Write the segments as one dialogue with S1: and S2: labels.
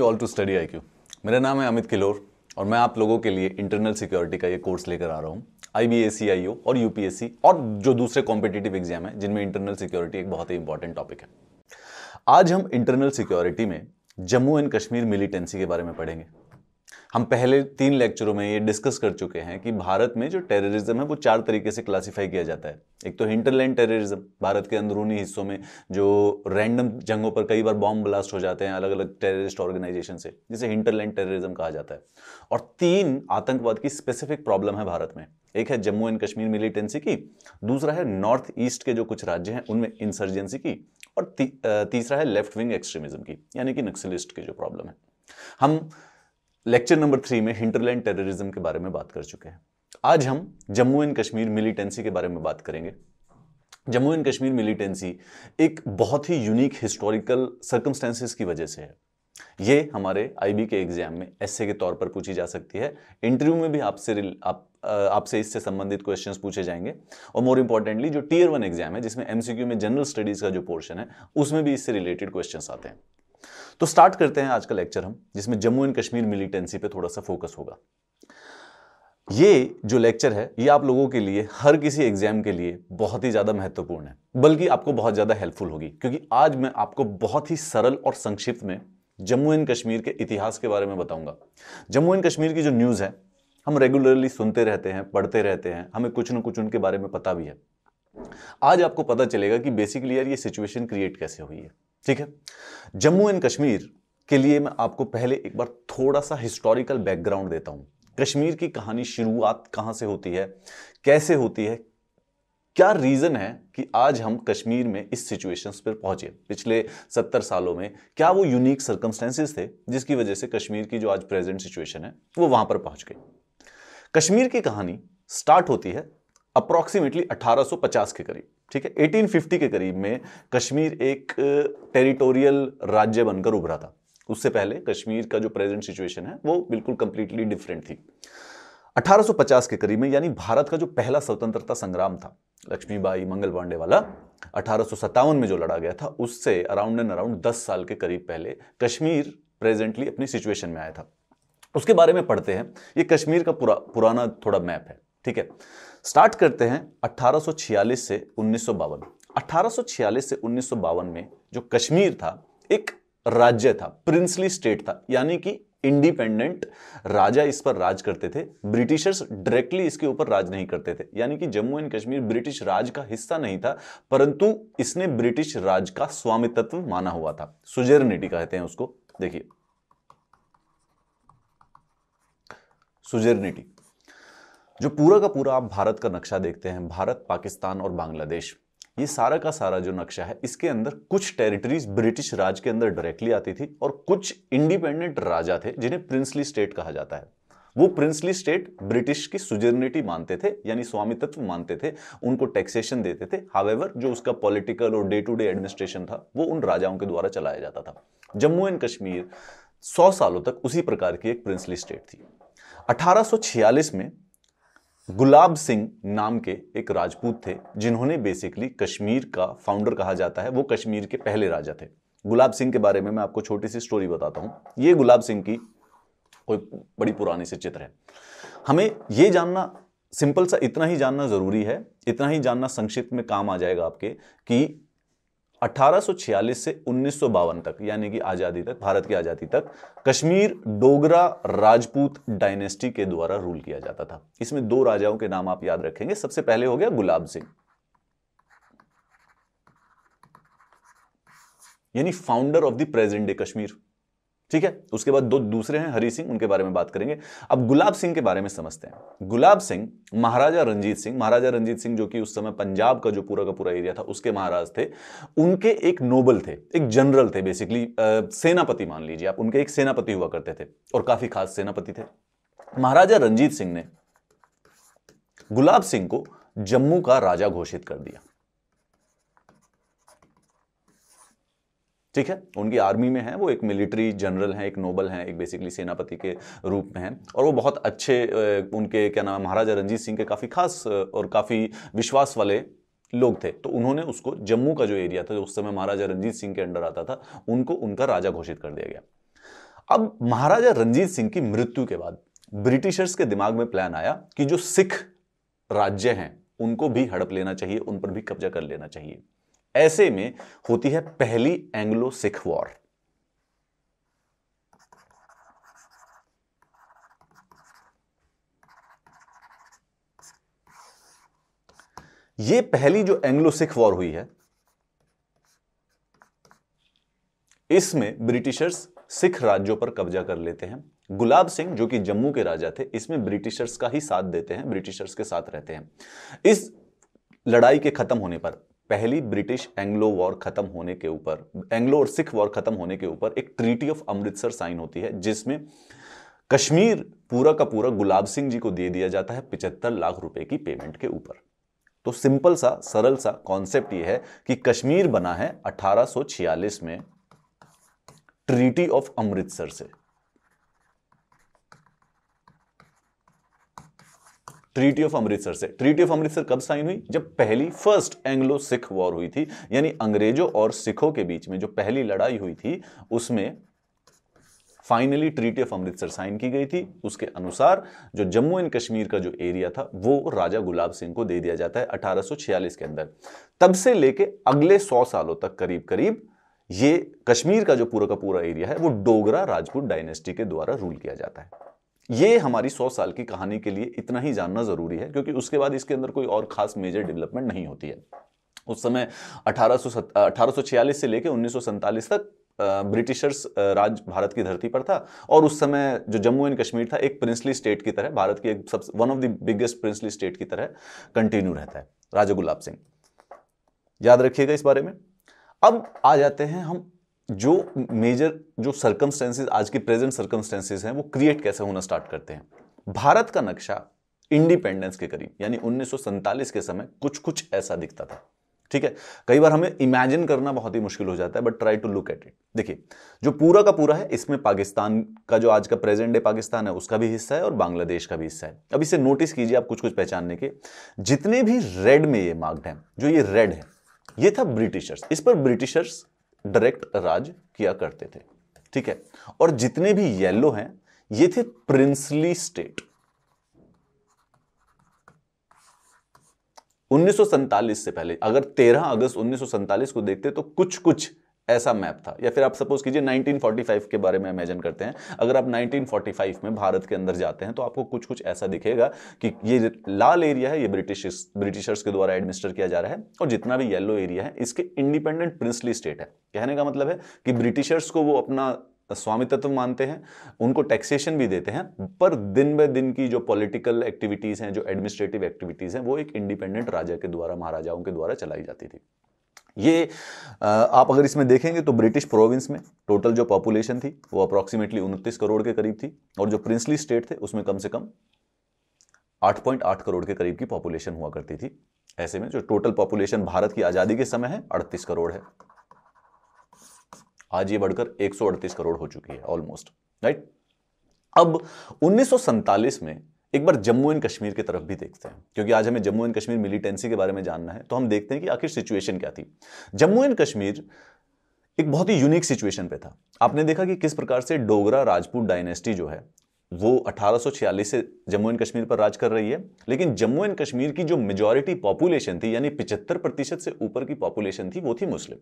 S1: You all to study I Q मेरा नाम है अमित किलोर और मैं आप लोगों के लिए इंटरनल सिक्योरिटी का ये कोर्स लेकर आ रहा हूँ आई बी एस सी आई ओ और यू पी एस सी और जो दूसरे कॉम्पिटेटिव एग्जाम है जिनमें इंटरनल सिक्योरिटी एक बहुत ही इंपॉर्टेंट टॉपिक है आज हम इंटरनल सिक्योरिटी में जम्मू एंड कश्मीर मिलिटेंसी के बारे में पढ़ेंगे हम पहले तीन लेक्चरों में ये डिस्कस कर चुके हैं कि भारत में जो टेररिज्म है वो चार तरीके से क्लासिफाई किया जाता है एक तो इंटरलैंड टेररिज्म भारत के अंदरूनी हिस्सों में जो रैंडम जंगों पर कई बार बॉम्ब ब्लास्ट हो जाते हैं अलग अलग टेररिस्ट ऑर्गेनाइजेशन से जिसे इंटरलैंड टेररिज्म कहा जाता है और तीन आतंकवाद की स्पेसिफिक प्रॉब्लम है भारत में एक है जम्मू एंड कश्मीर मिलिटेंसी की दूसरा है नॉर्थ ईस्ट के जो कुछ राज्य हैं उनमें इंसर्जेंसी की और ती, तीसरा है लेफ्ट विंग एक्सट्रीमिज्म की यानी कि नक्सलिस्ट की जो प्रॉब्लम है हम लेक्चर नंबर थ्री में हिंटरलैंड टेररिज्म के बारे में बात कर चुके हैं आज हम जम्मू एंड कश्मीर मिलिटेंसी के बारे में बात करेंगे जम्मू एंड कश्मीर मिलिटेंसी एक बहुत ही यूनिक हिस्टोरिकल सर्कमस्टेंसेस की वजह से है ये हमारे आईबी के एग्जाम में ऐसे के तौर पर पूछी जा सकती है इंटरव्यू में भी आपसे आप आपसे इससे संबंधित क्वेश्चंस पूछे जाएंगे और मोर इंपॉर्टेंटली जो टीयर वन एग्जाम है जिसमें एमसीक्यू में जनरल स्टडीज का जो पोर्शन है उसमें भी इससे रिलेटेड क्वेश्चंस आते हैं तो स्टार्ट करते हैं आज का लेक्चर हम जिसमें जम्मू एंड कश्मीर मिलिटेंसी पे थोड़ा सा फोकस होगा ये जो लेक्चर है ये आप लोगों के लिए हर किसी एग्जाम के लिए बहुत ही ज़्यादा महत्वपूर्ण है बल्कि आपको बहुत ज़्यादा हेल्पफुल होगी क्योंकि आज मैं आपको बहुत ही सरल और संक्षिप्त में जम्मू एंड कश्मीर के इतिहास के बारे में बताऊंगा जम्मू एंड कश्मीर की जो न्यूज़ है हम रेगुलरली सुनते रहते हैं पढ़ते रहते हैं हमें कुछ ना कुछ उनके बारे में पता भी है आज आपको पता चलेगा कि बेसिकली यार ये सिचुएशन क्रिएट कैसे हुई है ठीक है जम्मू एंड कश्मीर के लिए मैं आपको पहले एक बार थोड़ा सा हिस्टोरिकल बैकग्राउंड देता हूं कश्मीर की कहानी शुरुआत कहां से होती है कैसे होती है क्या रीज़न है कि आज हम कश्मीर में इस सिचुएशन पर पहुंचे पिछले सत्तर सालों में क्या वो यूनिक सर्कमस्टेंसेज थे जिसकी वजह से कश्मीर की जो आज प्रेजेंट सिचुएशन है वो वहां पर पहुंच गई कश्मीर की कहानी स्टार्ट होती है अप्रॉक्सीमेटली 1850 के करीब ठीक है 1850 के करीब में कश्मीर एक टेरिटोरियल राज्य बनकर उभरा था उससे पहले कश्मीर का जो प्रेजेंट सिचुएशन है वो बिल्कुल कंप्लीटली डिफरेंट थी 1850 के करीब में यानी भारत का जो पहला स्वतंत्रता संग्राम था लक्ष्मीबाई मंगल पांडे वाला अठारह में जो लड़ा गया था उससे अराउंड एंड अराउंड दस साल के करीब पहले कश्मीर प्रेजेंटली अपनी सिचुएशन में आया था उसके बारे में पढ़ते हैं ये कश्मीर का पुरा पुराना थोड़ा मैप है ठीक है स्टार्ट करते हैं 1846 से उन्नीस अठारह से उन्नीस में जो कश्मीर था एक राज्य था प्रिंसली स्टेट था यानी कि इंडिपेंडेंट राजा इस पर राज करते थे ब्रिटिशर्स डायरेक्टली इसके ऊपर राज नहीं करते थे यानी कि जम्मू एंड कश्मीर ब्रिटिश राज का हिस्सा नहीं था परंतु इसने ब्रिटिश राज का स्वामित्व माना हुआ था सुजेरनिटी कहते हैं उसको देखिए सुजेरनिटी जो पूरा का पूरा आप भारत का नक्शा देखते हैं भारत पाकिस्तान और बांग्लादेश ये सारा का सारा जो नक्शा है इसके अंदर कुछ टेरिटरीज ब्रिटिश राज के अंदर डायरेक्टली आती थी और कुछ इंडिपेंडेंट राजा थे जिन्हें प्रिंसली स्टेट कहा जाता है वो प्रिंसली स्टेट ब्रिटिश की सुजर्निटी मानते थे यानी स्वामित्व मानते थे उनको टैक्सेशन देते थे हावेवर जो उसका पॉलिटिकल और डे टू डे एडमिनिस्ट्रेशन था वो उन राजाओं के द्वारा चलाया जाता था जम्मू एंड कश्मीर सौ सालों तक उसी प्रकार की एक प्रिंसली स्टेट थी 1846 में गुलाब सिंह नाम के एक राजपूत थे जिन्होंने बेसिकली कश्मीर का फाउंडर कहा जाता है वो कश्मीर के पहले राजा थे गुलाब सिंह के बारे में मैं आपको छोटी सी स्टोरी बताता हूं ये गुलाब सिंह की कोई बड़ी पुरानी से चित्र है हमें ये जानना सिंपल सा इतना ही जानना ज़रूरी है इतना ही जानना संक्षिप्त में काम आ जाएगा आपके कि 1846 से उन्नीस तक यानी कि आज़ादी तक भारत की आज़ादी तक कश्मीर डोगरा राजपूत डायनेस्टी के द्वारा रूल किया जाता था इसमें दो राजाओं के नाम आप याद रखेंगे सबसे पहले हो गया गुलाब सिंह यानी founder of the present day Kashmir ठीक है उसके बाद दो दूसरे हैं हरी सिंह उनके बारे में बात करेंगे अब गुलाब सिंह के बारे में समझते हैं गुलाब सिंह महाराजा रंजीत सिंह महाराजा रंजीत सिंह जो कि उस समय पंजाब का जो पूरा का पूरा एरिया था उसके महाराज थे उनके एक नोबल थे एक जनरल थे बेसिकली सेनापति मान लीजिए आप उनके एक सेनापति हुआ करते थे और काफी खास सेनापति थे महाराजा रंजीत सिंह ने गुलाब सिंह को जम्मू का राजा घोषित कर दिया ठीक है उनकी आर्मी में है वो एक मिलिट्री जनरल हैं एक नोबल हैं एक बेसिकली सेनापति के रूप में हैं और वो बहुत अच्छे उनके क्या नाम है महाराजा रंजीत सिंह के काफ़ी खास और काफ़ी विश्वास वाले लोग थे तो उन्होंने उसको जम्मू का जो एरिया था जो उस समय महाराजा रंजीत सिंह के अंडर आता था उनको उनका राजा घोषित कर दिया गया अब महाराजा रंजीत सिंह की मृत्यु के बाद ब्रिटिशर्स के दिमाग में प्लान आया कि जो सिख राज्य हैं उनको भी हड़प लेना चाहिए उन पर भी कब्जा कर लेना चाहिए ऐसे में होती है पहली एंग्लो सिख वॉर ये पहली जो एंग्लो सिख वॉर हुई है इसमें ब्रिटिशर्स सिख राज्यों पर कब्जा कर लेते हैं गुलाब सिंह जो कि जम्मू के राजा थे इसमें ब्रिटिशर्स का ही साथ देते हैं ब्रिटिशर्स के साथ रहते हैं इस लड़ाई के खत्म होने पर पहली ब्रिटिश एंग्लो वॉर खत्म होने के ऊपर एंग्लो और सिख वॉर खत्म होने के ऊपर एक ट्रीटी ऑफ अमृतसर साइन होती है जिसमें कश्मीर पूरा का पूरा गुलाब सिंह जी को दे दिया जाता है पिचहत्तर लाख रुपए की पेमेंट के ऊपर तो सिंपल सा सरल सा कॉन्सेप्ट यह है कि कश्मीर बना है 1846 में ट्रीटी ऑफ अमृतसर से ट्रीटी ऑफ अमृतसर से ट्रीटी ऑफ अमृतसर कब साइन हुई जब पहली फर्स्ट एंग्लो सिख वॉर हुई थी यानी अंग्रेजों और सिखों के बीच में जो पहली लड़ाई हुई थी उसमें finally treaty of Amritsar sign की गई थी उसके अनुसार जो जम्मू एंड कश्मीर का जो एरिया था वो राजा गुलाब सिंह को दे दिया जाता है 1846 के अंदर तब से लेके अगले 100 सालों तक करीब करीब ये कश्मीर का जो पूरा का पूरा एरिया है वो डोगरा राजपूत डायनेस्टी के द्वारा रूल किया जाता है ये हमारी सौ साल की कहानी के लिए इतना ही जानना ज़रूरी है क्योंकि उसके बाद इसके अंदर कोई और खास मेजर डेवलपमेंट नहीं होती है उस समय अठारह से लेकर उन्नीस तक ब्रिटिशर्स राज भारत की धरती पर था और उस समय जो जम्मू एंड कश्मीर था एक प्रिंसली स्टेट की तरह भारत की एक सब one of the biggest princely state की तरह कंटिन्यू रहता है राजा गुलाब सिंह याद रखिएगा इस बारे में अब आ जाते हैं हम जो मेजर जो सर्कमस्टेंसेज आज के प्रेजेंट सर्कमस्टेंसेज हैं वो क्रिएट कैसे होना स्टार्ट करते हैं भारत का नक्शा इंडिपेंडेंस के करीब यानी उन्नीस के समय कुछ कुछ ऐसा दिखता था ठीक है कई बार हमें इमेजिन करना बहुत ही मुश्किल हो जाता है but try to look at it देखिए जो पूरा का पूरा है इसमें पाकिस्तान का जो आज का प्रेजेंट डे पाकिस्तान है उसका भी हिस्सा है और बांग्लादेश का भी हिस्सा है अब इसे नोटिस कीजिए आप कुछ कुछ पहचानने के जितने भी रेड में ये मार्क्ड हैं जो ये रेड है ये था ब्रिटिशर्स इस पर ब्रिटिशर्स डायरेक्ट राज किया करते थे ठीक है और जितने भी येलो हैं ये थे प्रिंसली स्टेट उन्नीस से पहले अगर 13 अगस्त उन्नीस को देखते तो कुछ कुछ ऐसा मैप था या फिर आप सपोज कीजिए 1945 के बारे में इमेजिन करते हैं अगर आप 1945 में भारत के अंदर जाते हैं तो आपको कुछ कुछ ऐसा दिखेगा कि ये लाल एरिया है ये ब्रिटिश ब्रिटिशर्स के द्वारा एडमिनिस्टर किया जा रहा है और जितना भी येलो एरिया है इसके इंडिपेंडेंट प्रिंसली स्टेट है कहने का मतलब है कि ब्रिटिशर्स को वो अपना स्वामित्व मानते हैं उनको टैक्सेशन भी देते हैं पर दिन ब दिन की जो पॉलिटिकल एक्टिविटीज़ हैं जो एडमिनिस्ट्रेटिव एक्टिविटीज़ हैं वो एक इंडिपेंडेंट राजा के द्वारा महाराजाओं के द्वारा चलाई जाती थी ये आप अगर इसमें देखेंगे तो ब्रिटिश प्रोविंस में टोटल जो पॉपुलेशन थी वो अप्रॉक्सीमेटली उनतीस करोड़ के करीब थी और जो प्रिंसली स्टेट थे उसमें कम से कम 8.8 करोड़ के करीब की पॉपुलेशन हुआ करती थी ऐसे में जो टोटल पॉपुलेशन भारत की आज़ादी के समय है 38 करोड़ है आज ये बढ़कर एक करोड़ हो चुकी है ऑलमोस्ट राइट अब उन्नीस में एक बार जम्मू एंड कश्मीर की तरफ भी देखते हैं क्योंकि आज हमें जम्मू एंड कश्मीर मिलिटेंसी के बारे में जानना है तो हम देखते हैं कि आखिर सिचुएशन क्या थी जम्मू एंड कश्मीर एक बहुत ही यूनिक सिचुएशन पे था आपने देखा कि किस प्रकार से डोगरा राजपूत डायनेस्टी जो है वो 1846 से जम्मू एंड कश्मीर पर राज कर रही है लेकिन जम्मू एंड कश्मीर की जो मेजोरिटी पॉपुलेशन थी यानी 75 प्रतिशत से ऊपर की पॉपुलेशन थी वो थी मुस्लिम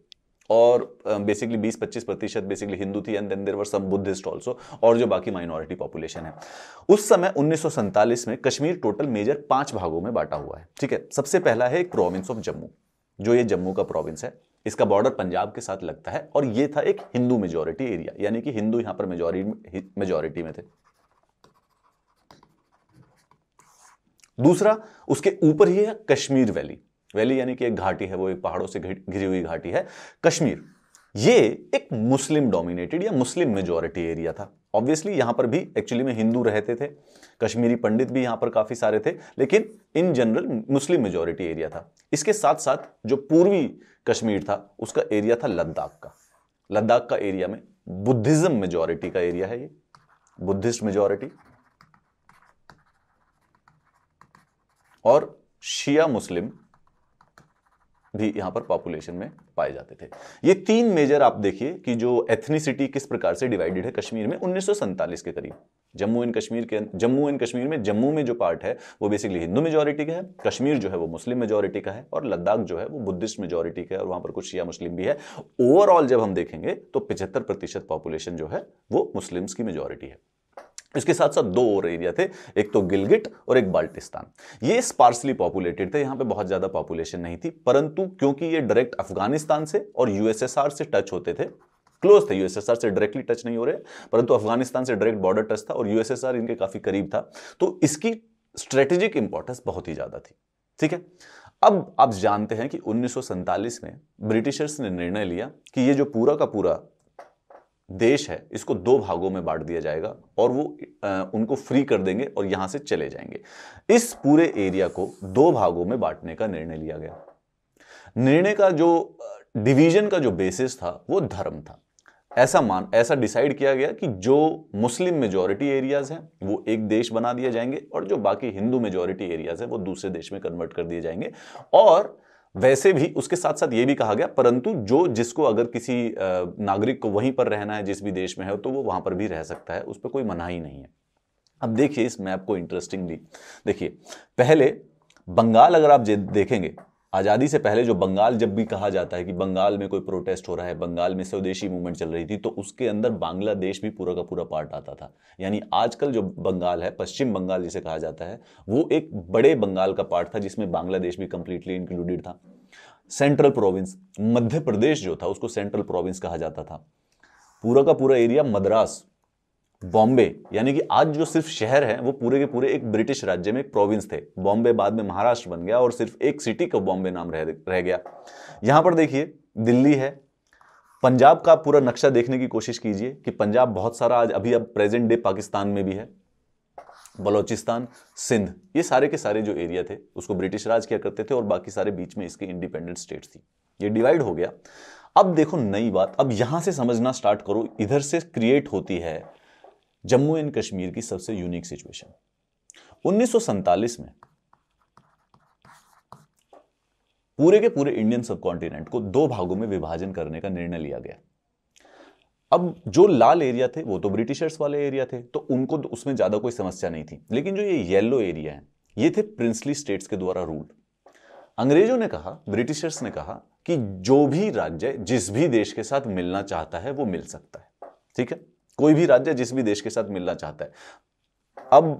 S1: और बेसिकली बीस पच्चीस प्रतिशत बेसिकली हिंदू थी and then there were some Buddhist also और जो बाकी माइनॉरिटी पॉपुलेशन है उस समय उन्नीस में कश्मीर टोटल मेजर पांच भागों में बांटा हुआ है ठीक है सबसे पहला है एक प्रोविंस ऑफ जम्मू जो ये जम्मू का प्रोविंस है इसका बॉर्डर पंजाब के साथ लगता है और ये था एक हिंदू मेजोरिटी एरिया यानी कि हिंदू यहां पर मेजोरिटी मेजोरिटी में थे दूसरा उसके ऊपर ही है कश्मीर वैली वैली यानी कि एक घाटी है वो एक पहाड़ों से घिरी हुई घाटी है कश्मीर ये एक मुस्लिम डोमिनेटेड या मुस्लिम मेजोरिटी एरिया था ऑब्वियसली यहां पर भी एक्चुअली में हिंदू रहते थे कश्मीरी पंडित भी यहां पर काफ़ी सारे थे लेकिन in general Muslim majority area था इसके साथ साथ जो पूर्वी कश्मीर था उसका एरिया था लद्दाख का लद्दाख का एरिया में बुद्धिज्म मेजोरिटी का एरिया है ये बुद्धिस्ट मेजोरिटी और शिया मुस्लिम भी यहां पर पॉपुलेशन में पाए जाते थे ये तीन मेजर आप देखिए कि जो एथनिसिटी किस प्रकार से डिवाइडेड है कश्मीर में उन्नीस के करीब जम्मू एंड कश्मीर के जम्मू एंड कश्मीर में जम्मू में जो पार्ट है वो बेसिकली हिंदू मेजोरिटी का है कश्मीर जो है वो मुस्लिम मेजोरिटी का है और लद्दाख जो है वो बुद्धिस्ट मेजोरिटी का है और वहां पर कुछ शिया मुस्लिम भी है ओवरऑल जब हम देखेंगे तो पिछहत्तर प्रतिशत पॉपुलेशन जो है वो मुस्लिम्स की मेजोरिटी है इसके साथ साथ दो और एरिया थे एक तो गिलगिट और एक बाल्टिस्तान ये स्पार्सली पॉपुलेटेड थे यहाँ पे बहुत ज़्यादा पॉपुलेशन नहीं थी परंतु क्योंकि ये डायरेक्ट अफगानिस्तान से और यूएसएसआर से टच होते थे क्लोज थे यूएसएसआर से डायरेक्टली टच नहीं हो रहे परंतु अफगानिस्तान से डायरेक्ट बॉर्डर टच था और यूएसएसआर इनके काफ़ी करीब था तो इसकी स्ट्रेटेजिक इंपॉर्टेंस बहुत ही ज़्यादा थी ठीक है अब आप जानते हैं कि उन्नीस में ब्रिटिशर्स ने निर्णय लिया कि ये जो पूरा का पूरा देश है इसको दो भागों में बांट दिया जाएगा और वो आ, उनको फ्री कर देंगे और यहां से चले जाएंगे इस पूरे एरिया को दो भागों में बांटने का निर्णय लिया गया निर्णय का जो डिवीजन का जो बेसिस था वो धर्म था ऐसा मान ऐसा डिसाइड किया गया कि जो मुस्लिम मेजोरिटी एरियाज हैं वो एक देश बना दिए जाएंगे और जो बाकी हिंदू मेजोरिटी एरियाज हैं वो दूसरे देश में कन्वर्ट कर दिए जाएंगे और वैसे भी उसके साथ साथ ये भी कहा गया परंतु जो जिसको अगर किसी नागरिक को वहीं पर रहना है जिस भी देश में है तो वो वहां पर भी रह सकता है उस पर कोई मना ही नहीं है अब देखिए इस मैप को इंटरेस्टिंगली देखिए पहले बंगाल अगर आप देखेंगे आज़ादी से पहले जो बंगाल जब भी कहा जाता है कि बंगाल में कोई प्रोटेस्ट हो रहा है बंगाल में स्वदेशी मूवमेंट चल रही थी तो उसके अंदर बांग्लादेश भी पूरा का पूरा पार्ट आता था यानी आजकल जो बंगाल है पश्चिम बंगाल जिसे कहा जाता है वो एक बड़े बंगाल का पार्ट था जिसमें बांग्लादेश भी कंप्लीटली इंक्लूडेड था सेंट्रल प्रोविंस मध्य प्रदेश जो था उसको सेंट्रल प्रोविंस कहा जाता था पूरा का पूरा एरिया मद्रास बॉम्बे यानी कि आज जो सिर्फ शहर है वो पूरे के पूरे एक ब्रिटिश राज्य में एक प्रोविंस थे बॉम्बे बाद में महाराष्ट्र बन गया और सिर्फ एक सिटी का बॉम्बे नाम रह रह गया यहां पर देखिए दिल्ली है पंजाब का पूरा नक्शा देखने की कोशिश कीजिए कि पंजाब बहुत सारा आज अभी अब प्रेजेंट डे पाकिस्तान में भी है बलोचिस्तान सिंध ये सारे के सारे जो एरिया थे उसको ब्रिटिश राज किया करते थे और बाकी सारे बीच में इसके इंडिपेंडेंट स्टेट थी ये डिवाइड हो गया अब देखो नई बात अब यहां से समझना स्टार्ट करो इधर से क्रिएट होती है जम्मू एंड कश्मीर की सबसे यूनिक सिचुएशन उन्नीस में पूरे के पूरे इंडियन सब को दो भागों में विभाजन करने का निर्णय लिया गया अब जो लाल एरिया थे वो तो ब्रिटिशर्स वाले एरिया थे तो उनको तो उसमें ज़्यादा कोई समस्या नहीं थी लेकिन जो ये येलो एरिया है ये थे प्रिंसली स्टेट्स के द्वारा रूल्ड अंग्रेजों ने कहा ब्रिटिशर्स ने कहा कि जो भी राज्य जिस भी देश के साथ मिलना चाहता है वो मिल सकता है ठीक है कोई भी राज्य जिस भी देश के साथ मिलना चाहता है अब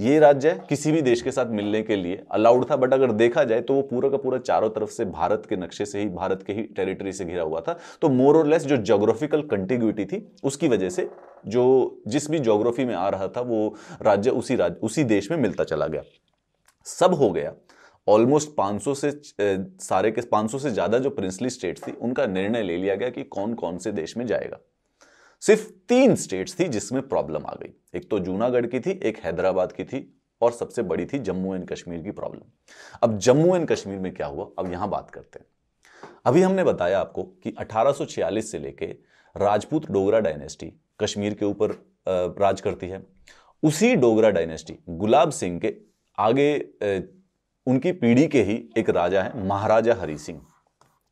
S1: ये राज्य किसी भी देश के साथ मिलने के लिए अलाउड था बट अगर देखा जाए तो वो पूरा का पूरा चारों तरफ से भारत के नक्शे से ही भारत के ही टेरिटरी से घिरा हुआ था तो मोर और लेस जो जोग्राफिकल कंटिग्यूटी थी उसकी वजह से जो जिस भी जोग्राफी में आ रहा था वो राज्य उसी राज्य उसी देश में मिलता चला गया सब हो गया ऑलमोस्ट 500 से सारे के 500 से ज़्यादा जो प्रिंसली स्टेट्स थी उनका निर्णय ले लिया गया कि कौन कौन से देश में जाएगा सिर्फ तीन स्टेट्स थी जिसमें प्रॉब्लम आ गई एक तो जूनागढ़ की थी एक हैदराबाद की थी और सबसे बड़ी थी जम्मू एंड कश्मीर की प्रॉब्लम अब जम्मू एंड कश्मीर में क्या हुआ अब यहां बात करते हैं अभी हमने बताया आपको कि 1846 से लेके राजपूत डोगरा डायनेस्टी कश्मीर के ऊपर राज करती है उसी डोगरा डायनेस्टी गुलाब सिंह के आगे उनकी पीढ़ी के ही एक राजा है महाराजा हरि सिंह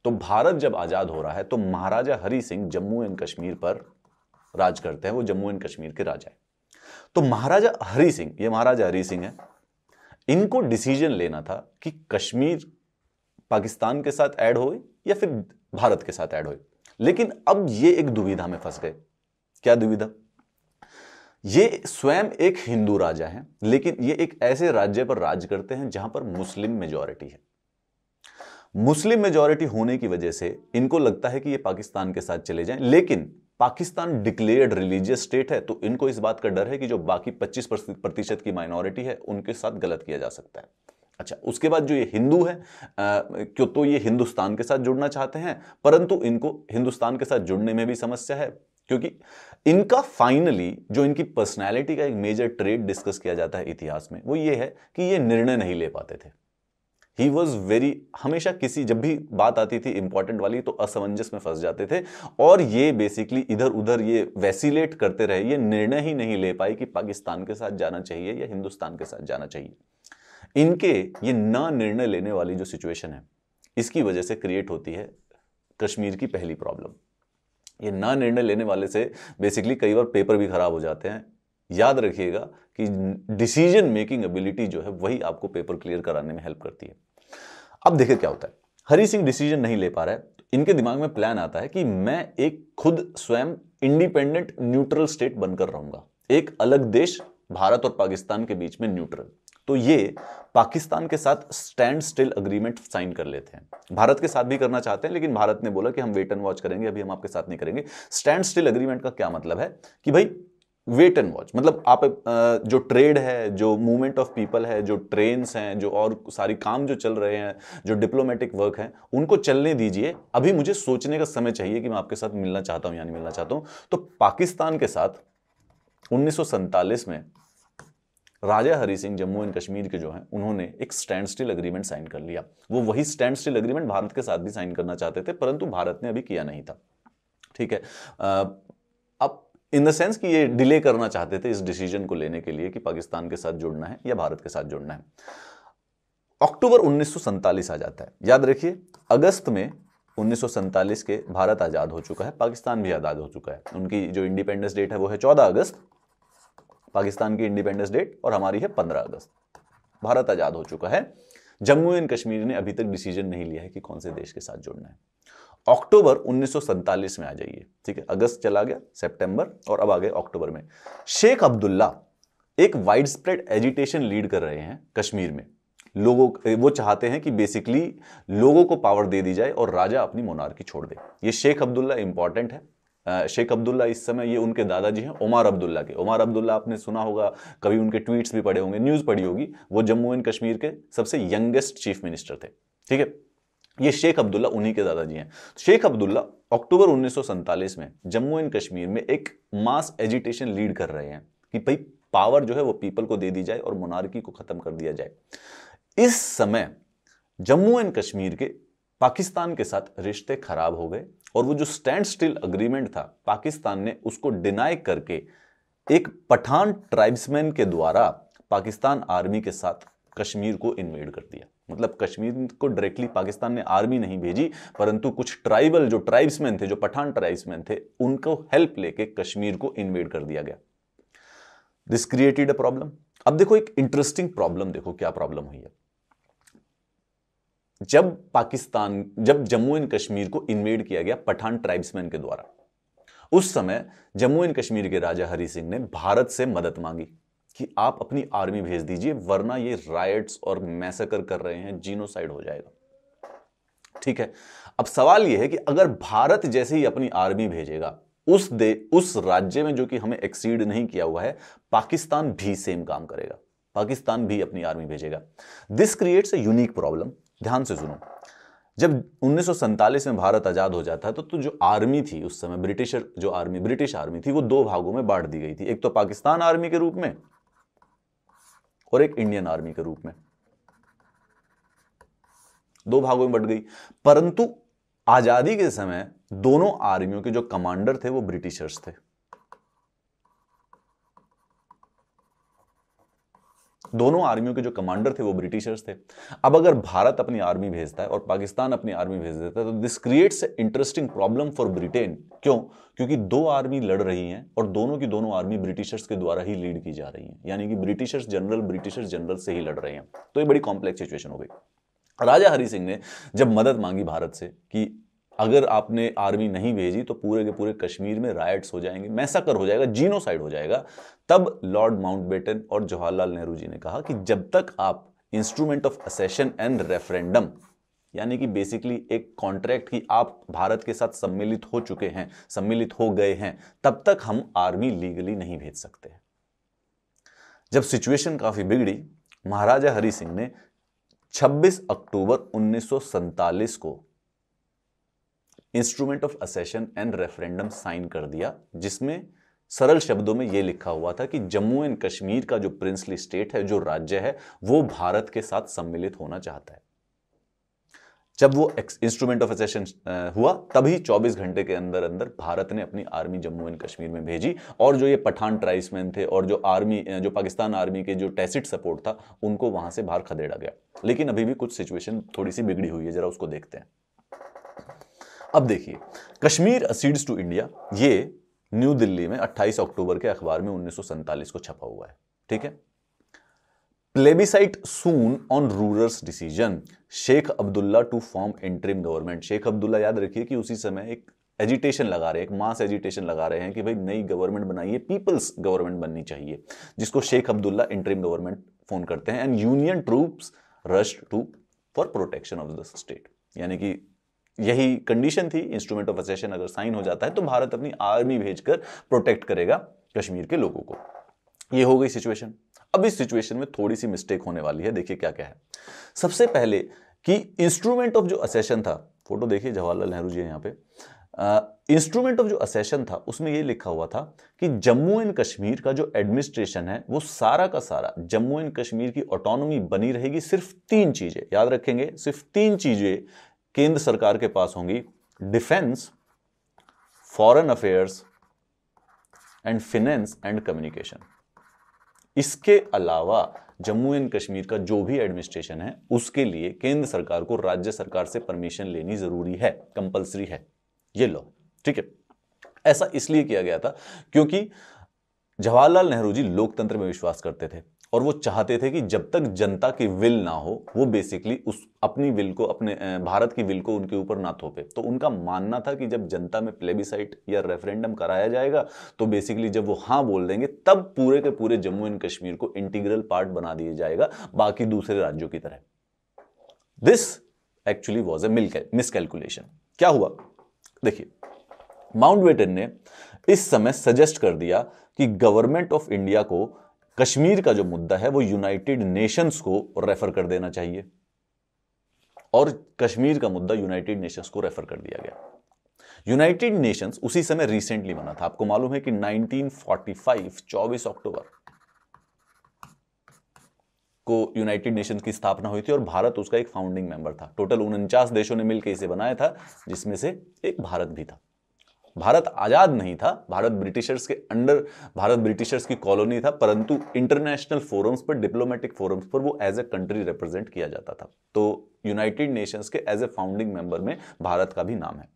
S1: तो भारत जब आज़ाद हो रहा है तो महाराजा हरि सिंह जम्मू एंड कश्मीर पर राज करते हैं वो जम्मू एंड कश्मीर के राजा है तो महाराजा हरि सिंह ये महाराजा हरि सिंह है इनको डिसीजन लेना था कि कश्मीर पाकिस्तान के साथ ऐड हो या फिर भारत के साथ ऐड हो लेकिन अब ये एक दुविधा में फंस गए क्या दुविधा ये स्वयं एक हिंदू राजा है लेकिन ये एक ऐसे राज्य पर राज करते हैं जहां पर मुस्लिम मेजोरिटी है मुस्लिम मेजोरिटी होने की वजह से इनको लगता है कि ये पाकिस्तान के साथ चले जाएं लेकिन पाकिस्तान डिक्लेयर्ड रिलीजियस स्टेट है तो इनको इस बात का डर है कि जो बाकी 25 प्रतिशत की माइनॉरिटी है उनके साथ गलत किया जा सकता है अच्छा उसके बाद जो ये हिंदू है क्यों तो ये हिंदुस्तान के साथ जुड़ना चाहते हैं परंतु इनको हिंदुस्तान के साथ जुड़ने में भी समस्या है क्योंकि इनका फाइनली जो इनकी पर्सनैलिटी का एक मेजर ट्रेड डिस्कस किया जाता है इतिहास में वो ये है कि ये निर्णय नहीं ले पाते थे ही वॉज वेरी हमेशा किसी जब भी बात आती थी इंपॉर्टेंट वाली तो असमंजस में फंस जाते थे और ये बेसिकली इधर उधर ये वैसीलेट करते रहे ये निर्णय ही नहीं ले पाए कि पाकिस्तान के साथ जाना चाहिए या हिंदुस्तान के साथ जाना चाहिए इनके ये ना निर्णय लेने वाली जो सिचुएशन है इसकी वजह से क्रिएट होती है कश्मीर की पहली प्रॉब्लम ये ना निर्णय लेने वाले से बेसिकली कई बार पेपर भी खराब हो जाते हैं याद रखिएगा कि डिसीजन मेकिंग एबिलिटी जो है वही आपको पेपर क्लियर कराने में हेल्प करती है अब देखिए क्या होता है हरी सिंह डिसीजन नहीं ले पा रहा है तो इनके दिमाग में प्लान आता है कि मैं एक खुद स्वयं इंडिपेंडेंट न्यूट्रल स्टेट बनकर रहूंगा एक अलग देश भारत और पाकिस्तान के बीच में न्यूट्रल तो ये पाकिस्तान के साथ स्टैंड स्टिल अग्रीमेंट साइन कर लेते हैं भारत के साथ भी करना चाहते हैं लेकिन भारत ने बोला कि हम वेट एंड वॉच करेंगे अभी हम आपके साथ नहीं करेंगे स्टैंड स्टिल अग्रीमेंट का क्या मतलब है कि भाई वेट एंड वॉच मतलब आप जो ट्रेड है जो मूवमेंट ऑफ पीपल है जो ट्रेन्स हैं जो और सारी काम जो चल रहे हैं जो डिप्लोमेटिक वर्क हैं उनको चलने दीजिए अभी मुझे सोचने का समय चाहिए कि मैं आपके साथ मिलना चाहता हूं या नहीं मिलना चाहता हूं तो पाकिस्तान के साथ उन्नीस में राजा हरी सिंह जम्मू एंड कश्मीर के जो हैं उन्होंने एक स्टैंड स्टिल अग्रीमेंट साइन कर लिया वो वही स्टैंड स्टिल अग्रीमेंट भारत के साथ भी साइन करना चाहते थे परंतु भारत ने अभी किया नहीं था ठीक है इन द सेंस कि ये डिले करना चाहते थे इस डिसीजन को लेने के लिए कि पाकिस्तान के साथ जुड़ना है या भारत के साथ जुड़ना है अक्टूबर उन्नीस आ जाता है याद रखिए अगस्त में उन्नीस के भारत आज़ाद हो चुका है पाकिस्तान भी आज़ाद हो चुका है उनकी जो इंडिपेंडेंस डेट है वो है 14 अगस्त पाकिस्तान की इंडिपेंडेंस डेट और हमारी है 15 अगस्त भारत आज़ाद हो चुका है जम्मू एंड कश्मीर ने अभी तक डिसीजन नहीं लिया है कि कौन से देश के साथ जुड़ना है अक्टूबर उन्नीस में आ जाइए ठीक है अगस्त चला गया सेप्टेंबर और अब आ गए अक्टूबर में शेख अब्दुल्ला एक वाइड स्प्रेड एजिटेशन लीड कर रहे हैं कश्मीर में लोगों वो चाहते हैं कि बेसिकली लोगों को पावर दे दी जाए और राजा अपनी मोनार्की छोड़ दे ये शेख अब्दुल्ला इंपॉर्टेंट है शेख अब्दुल्ला इस समय ये उनके दादाजी हैं उमर अब्दुल्ला के उमर अब्दुल्ला आपने सुना होगा कभी उनके ट्वीट्स भी पढ़े होंगे न्यूज़ पढ़ी होगी वो जम्मू एंड कश्मीर के सबसे यंगेस्ट चीफ मिनिस्टर थे ठीक है ये शेख अब्दुल्ला उन्हीं के दादाजी हैं शेख अब्दुल्ला अक्टूबर उन्नीस में जम्मू एंड कश्मीर में एक मास एजिटेशन लीड कर रहे हैं कि भाई पावर जो है वो पीपल को दे दी जाए और मोनार्की को खत्म कर दिया जाए इस समय जम्मू एंड कश्मीर के पाकिस्तान के साथ रिश्ते खराब हो गए और वो जो स्टैंड स्टिल अग्रीमेंट था पाकिस्तान ने उसको डिनाई करके एक पठान ट्राइब्समैन के द्वारा पाकिस्तान आर्मी के साथ कश्मीर को इन्वेड कर दिया मतलब कश्मीर को डायरेक्टली पाकिस्तान ने आर्मी नहीं भेजी परंतु कुछ ट्राइबल जो ट्राइब्समैन थे जो पठान ट्राइब्समैन थे उनको हेल्प लेके कश्मीर को इन्वेड कर दिया गया दिस क्रिएटेड अ प्रॉब्लम अब देखो एक इंटरेस्टिंग प्रॉब्लम देखो क्या प्रॉब्लम हुई है जब पाकिस्तान जब जम्मू एंड कश्मीर को इन्वेड किया गया पठान ट्राइब्समैन के द्वारा उस समय जम्मू एंड कश्मीर के राजा हरि सिंह ने भारत से मदद मांगी कि आप अपनी आर्मी भेज दीजिए वरना ये राइट्स और मैसेकर कर रहे हैं जीनोसाइड हो जाएगा ठीक है अब सवाल यह है कि अगर भारत जैसे ही अपनी आर्मी भेजेगा उस दे उस राज्य में जो कि हमें एक्सीड नहीं किया हुआ है पाकिस्तान भी सेम काम करेगा पाकिस्तान भी अपनी आर्मी भेजेगा this creates a unique problem ध्यान से सुनो जब उन्नीस में भारत आज़ाद हो जाता है तो, तो जो आर्मी थी उस समय ब्रिटिशर जो आर्मी ब्रिटिश आर्मी थी वो दो भागों में बांट दी गई थी एक तो पाकिस्तान आर्मी के रूप में और एक इंडियन आर्मी के रूप में दो भागों में बट गई परंतु आजादी के समय दोनों आर्मियों के जो कमांडर थे वो ब्रिटिशर्स थे दोनों आर्मियों के जो कमांडर थे वो ब्रिटिशर्स थे अब अगर भारत अपनी आर्मी भेजता है और पाकिस्तान अपनी आर्मी भेज देता है तो this creates a interesting problem for Britain क्यों क्योंकि दो आर्मी लड़ रही हैं और दोनों की दोनों आर्मी ब्रिटिशर्स के द्वारा ही लीड की जा रही हैं यानी कि ब्रिटिशर्स जनरल ब्रिटिशर्स जनरल से ही लड़ रहे हैं तो ये बड़ी कॉम्प्लेक्स सिचुएशन हो गई राजा हरि सिंह ने जब मदद मांगी भारत से कि अगर आपने आर्मी नहीं भेजी तो पूरे के पूरे कश्मीर में राइट्स हो जाएंगे मैसाकर हो जाएगा जीनोसाइड हो जाएगा तब लॉर्ड माउंटबेटन और जवाहरलाल नेहरू जी ने कहा कि जब तक आप instrument of accession and referendum यानी कि बेसिकली एक कॉन्ट्रैक्ट की आप भारत के साथ सम्मिलित हो चुके हैं सम्मिलित हो गए हैं तब तक हम आर्मी लीगली नहीं भेज सकते जब सिचुएशन काफ़ी बिगड़ी महाराजा हरि सिंह ने 26 अक्टूबर उन्नीस को instrument of accession and referendum sign कर दिया जिसमें सरल शब्दों में यह लिखा हुआ था कि जम्मू एंड कश्मीर का जो प्रिंसली स्टेट है जो राज्य है वो भारत के साथ सम्मिलित होना चाहता है जब वो इंस्ट्रूमेंट ऑफ एसेशन हुआ तभी 24 घंटे के अंदर अंदर भारत ने अपनी आर्मी जम्मू एंड कश्मीर में भेजी और जो ये पठान ट्राइसमैन थे और जो आर्मी जो पाकिस्तान आर्मी के जो टेसिट सपोर्ट था उनको वहां से बाहर खदेड़ा गया लेकिन अभी भी कुछ सिचुएशन थोड़ी सी बिगड़ी हुई है जरा उसको देखते हैं अब देखिए कश्मीर असीड्स टू इंडिया ये न्यू दिल्ली में 28 अक्टूबर के अखबार में उन्नीस को छपा हुआ है ठीक है plebiscite soon on ruler's decision Sheikh Abdullah to form interim government Sheikh Abdullah याद रखिए कि उसी समय एक एजिटेशन लगा रहे हैं एक मास एजिटेशन लगा रहे हैं कि भाई नई गवर्नमेंट बनाइए पीपल्स गवर्नमेंट बननी चाहिए जिसको Sheikh Abdullah interim government form करते हैं and union troops rush to for protection of the state यानी कि यही कंडीशन थी इंस्ट्रूमेंट ऑफ असेशन अगर साइन हो जाता है तो भारत अपनी आर्मी भेजकर प्रोटेक्ट करेगा कश्मीर के लोगों को यह हो गई सिचुएशन अब इस सिचुएशन में थोड़ी सी मिस्टेक होने वाली है देखिए क्या क्या है सबसे पहले कि इंस्ट्रूमेंट ऑफ जो असेशन था फोटो देखिए जवाहरलाल नेहरू जी यहाँ पे इंस्ट्रूमेंट ऑफ जो असेशन था उसमें यह लिखा हुआ था कि जम्मू एंड कश्मीर का जो एडमिनिस्ट्रेशन है वो सारा का सारा जम्मू एंड कश्मीर की ऑटोनोमी बनी रहेगी सिर्फ तीन चीज़ें याद रखेंगे सिर्फ तीन चीज़ें केंद्र सरकार के पास होंगी defence foreign affairs and finance and communication इसके अलावा जम्मू एंड कश्मीर का जो भी एडमिनिस्ट्रेशन है उसके लिए केंद्र सरकार को राज्य सरकार से परमिशन लेनी जरूरी है कंपलसरी है ये लॉ ठीक है ऐसा इसलिए किया गया था क्योंकि जवाहरलाल नेहरू जी लोकतंत्र में विश्वास करते थे और वो चाहते थे कि जब तक जनता की विल ना हो वो बेसिकली उस अपनी विल को अपने भारत की विल को उनके ऊपर ना थोपे तो उनका मानना था कि जब जनता में प्लेबिसाइट या रेफरेंडम कराया जाएगा तो बेसिकली जब वो हाँ बोल देंगे तब पूरे के पूरे जम्मू एंड कश्मीर को इंटीग्रल पार्ट बना दिया जाएगा बाकी दूसरे राज्यों की तरह this actually was a miscalculation क्या हुआ देखिए माउंट ने इस समय सजेस्ट कर दिया कि गवर्नमेंट ऑफ इंडिया को कश्मीर का जो मुद्दा है वो यूनाइटेड नेशंस को रेफर कर देना चाहिए और कश्मीर का मुद्दा यूनाइटेड नेशंस को रेफर कर दिया गया यूनाइटेड नेशंस उसी समय रिसेंटली बना था आपको मालूम है कि 1945 24 अक्टूबर को यूनाइटेड नेशंस की स्थापना हुई थी और भारत उसका एक फाउंडिंग मेंबर था टोटल उनचास देशों ने मिलकर इसे बनाया था जिसमें से एक भारत भी था भारत आज़ाद नहीं था भारत ब्रिटिशर्स के अंडर भारत ब्रिटिशर्स की कॉलोनी था परंतु इंटरनेशनल फोरम्स पर डिप्लोमेटिक फोरम्स पर वो एज ए कंट्री रिप्रेजेंट किया जाता था तो यूनाइटेड नेशंस के एज ए फाउंडिंग मेंबर में भारत का भी नाम है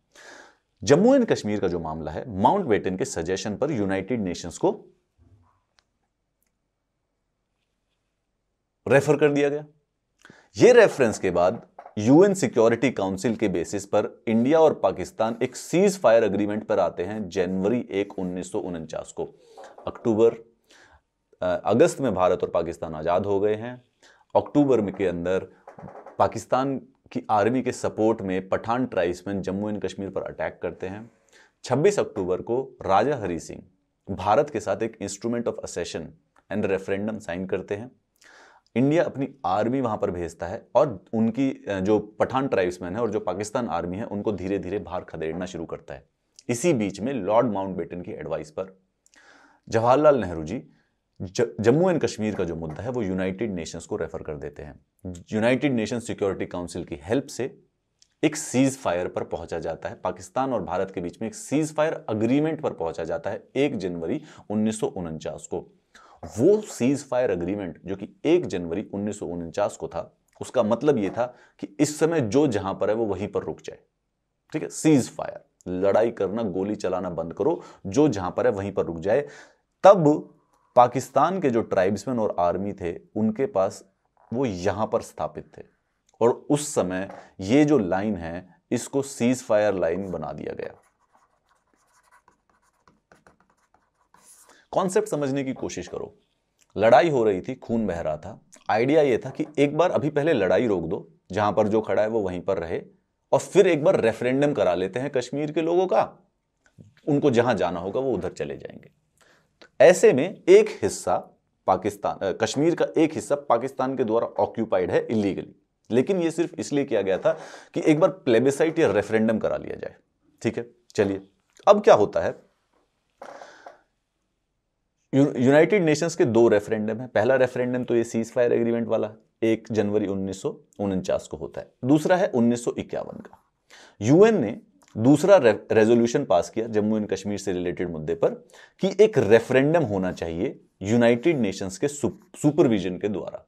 S1: जम्मू एंड कश्मीर का जो मामला है माउंट बेटन के सजेशन पर यूनाइटेड नेशंस को रेफर कर दिया गया ये रेफरेंस के बाद यूएन सिक्योरिटी काउंसिल के बेसिस पर इंडिया और पाकिस्तान एक सीज फायर अग्रीमेंट पर आते हैं जनवरी एक उन्नीस को अक्टूबर अगस्त में भारत और पाकिस्तान आज़ाद हो गए हैं अक्टूबर में के अंदर पाकिस्तान की आर्मी के सपोर्ट में पठान ट्राइब्समैन जम्मू एंड कश्मीर पर अटैक करते हैं 26 अक्टूबर को राजा हरी सिंह भारत के साथ एक instrument of accession and referendum sign करते हैं इंडिया अपनी आर्मी वहां पर भेजता है और उनकी जो पठान ट्राइब्समैन है और जो पाकिस्तान आर्मी है उनको धीरे धीरे बाहर खदेड़ना शुरू करता है इसी बीच में लॉर्ड माउंट की एडवाइस पर जवाहरलाल नेहरू जी जम्मू एंड कश्मीर का जो मुद्दा है वो यूनाइटेड नेशंस को रेफर कर देते हैं यूनाइटेड नेशन सिक्योरिटी काउंसिल की हेल्प से एक सीज फायर पर पहुंचा जाता है पाकिस्तान और भारत के बीच में एक सीज फायर अग्रीमेंट पर पहुंचा जाता है एक जनवरी उन्नीस को वो सीज फायर अग्रीमेंट जो कि एक जनवरी उन्नीस को था उसका मतलब यह था कि इस समय जो जहां पर है वो वहीं पर रुक जाए ठीक है सीज फायर लड़ाई करना गोली चलाना बंद करो जो जहां पर है वहीं पर रुक जाए तब पाकिस्तान के जो ट्राइब्समैन और आर्मी थे उनके पास वो यहां पर स्थापित थे और उस समय ये जो लाइन है इसको सीज फायर लाइन बना दिया गया कॉन्सेप्ट समझने की कोशिश करो लड़ाई हो रही थी खून बह रहा था आइडिया ये था कि एक बार अभी पहले लड़ाई रोक दो जहां पर जो खड़ा है वो वहीं पर रहे और फिर एक बार रेफरेंडम करा लेते हैं कश्मीर के लोगों का उनको जहां जाना होगा वो उधर चले जाएंगे तो ऐसे में एक हिस्सा पाकिस्तान कश्मीर का एक हिस्सा पाकिस्तान के द्वारा ऑक्यूपाइड है इलीगली लेकिन ये सिर्फ इसलिए किया गया था कि एक बार प्लेबिसाइट या रेफरेंडम करा लिया जाए ठीक है चलिए अब क्या होता है यूनाइटेड नेशंस के दो रेफरेंडम है पहला रेफरेंडम तो ये सीज फायर एग्रीमेंट वाला एक जनवरी उन्नीस को होता है दूसरा है उन्नीस का यूएन ने दूसरा रेजोल्यूशन पास किया जम्मू एंड कश्मीर से रिलेटेड मुद्दे पर कि एक रेफरेंडम होना चाहिए यूनाइटेड नेशंस के सुपरविजन के द्वारा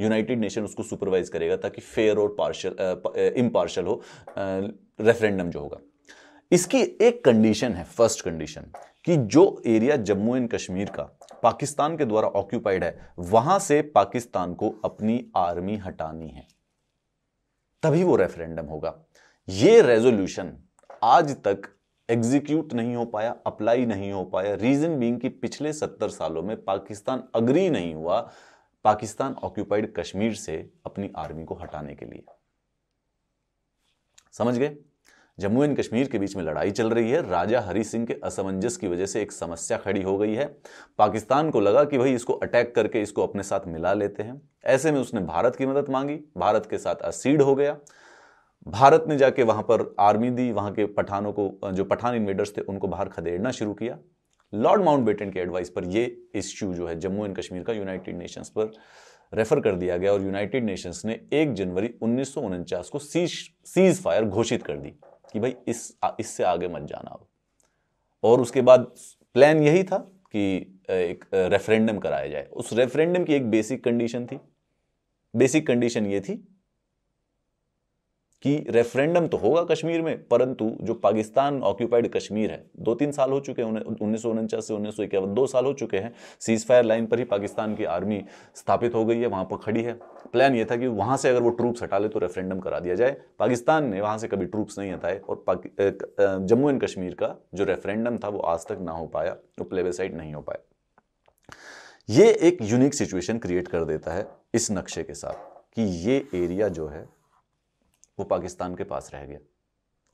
S1: यूनाइटेड नेशन उसको सुपरवाइज करेगा ताकि फेयर और पार्शल इम्पार्शल हो रेफरेंडम जो होगा इसकी एक कंडीशन है फर्स्ट कंडीशन कि जो एरिया जम्मू एंड कश्मीर का पाकिस्तान के द्वारा ऑक्यूपाइड है वहां से पाकिस्तान को अपनी आर्मी हटानी है तभी वो रेफरेंडम होगा ये रेजोल्यूशन आज तक एग्जीक्यूट नहीं हो पाया अप्लाई नहीं हो पाया रीजन बीइंग कि पिछले सत्तर सालों में पाकिस्तान अग्री नहीं हुआ पाकिस्तान ऑक्यूपाइड कश्मीर से अपनी आर्मी को हटाने के लिए समझ गए जम्मू एंड कश्मीर के बीच में लड़ाई चल रही है राजा हरी सिंह के असमंजस की वजह से एक समस्या खड़ी हो गई है पाकिस्तान को लगा कि भाई इसको अटैक करके इसको अपने साथ मिला लेते हैं ऐसे में उसने भारत की मदद मांगी भारत के साथ असीड हो गया भारत ने जाके वहां पर आर्मी दी वहां के पठानों को जो पठान इन्वेडर्स थे उनको बाहर खदेड़ना शुरू किया लॉर्ड माउंटबेटन के एडवाइस पर ये इश्यू जो है जम्मू एंड कश्मीर का यूनाइटेड नेशंस पर रेफर कर दिया गया और यूनाइटेड नेशंस ने 1 जनवरी उन्नीस को सीज सीज फायर घोषित कर दी कि भाई इस इससे आगे मत जाना अब और उसके बाद प्लान यही था कि एक रेफरेंडम कराया जाए उस रेफरेंडम की एक बेसिक कंडीशन थी बेसिक कंडीशन ये थी कि रेफरेंडम तो होगा कश्मीर में परंतु जो पाकिस्तान ऑक्यूपाइड कश्मीर है दो तीन साल हो चुके हैं उन्नीस सौ उनचास से उन्नीस सौ इक्यावन दो साल हो चुके हैं सीज फायर लाइन पर ही पाकिस्तान की आर्मी स्थापित हो गई है वहाँ पर खड़ी है प्लान ये था कि वहाँ से अगर वो ट्रूप्स हटा ले तो रेफरेंडम करा दिया जाए पाकिस्तान ने वहाँ से कभी ट्रूप्स नहीं हटाए और जम्मू एंड कश्मीर का जो रेफरेंडम था वो आज तक ना हो पाया वो तो प्लेबेसाइड नहीं हो पाया ये एक यूनिक सिचुएशन क्रिएट कर देता है इस नक्शे के साथ कि ये एरिया जो है वो पाकिस्तान के पास रह गया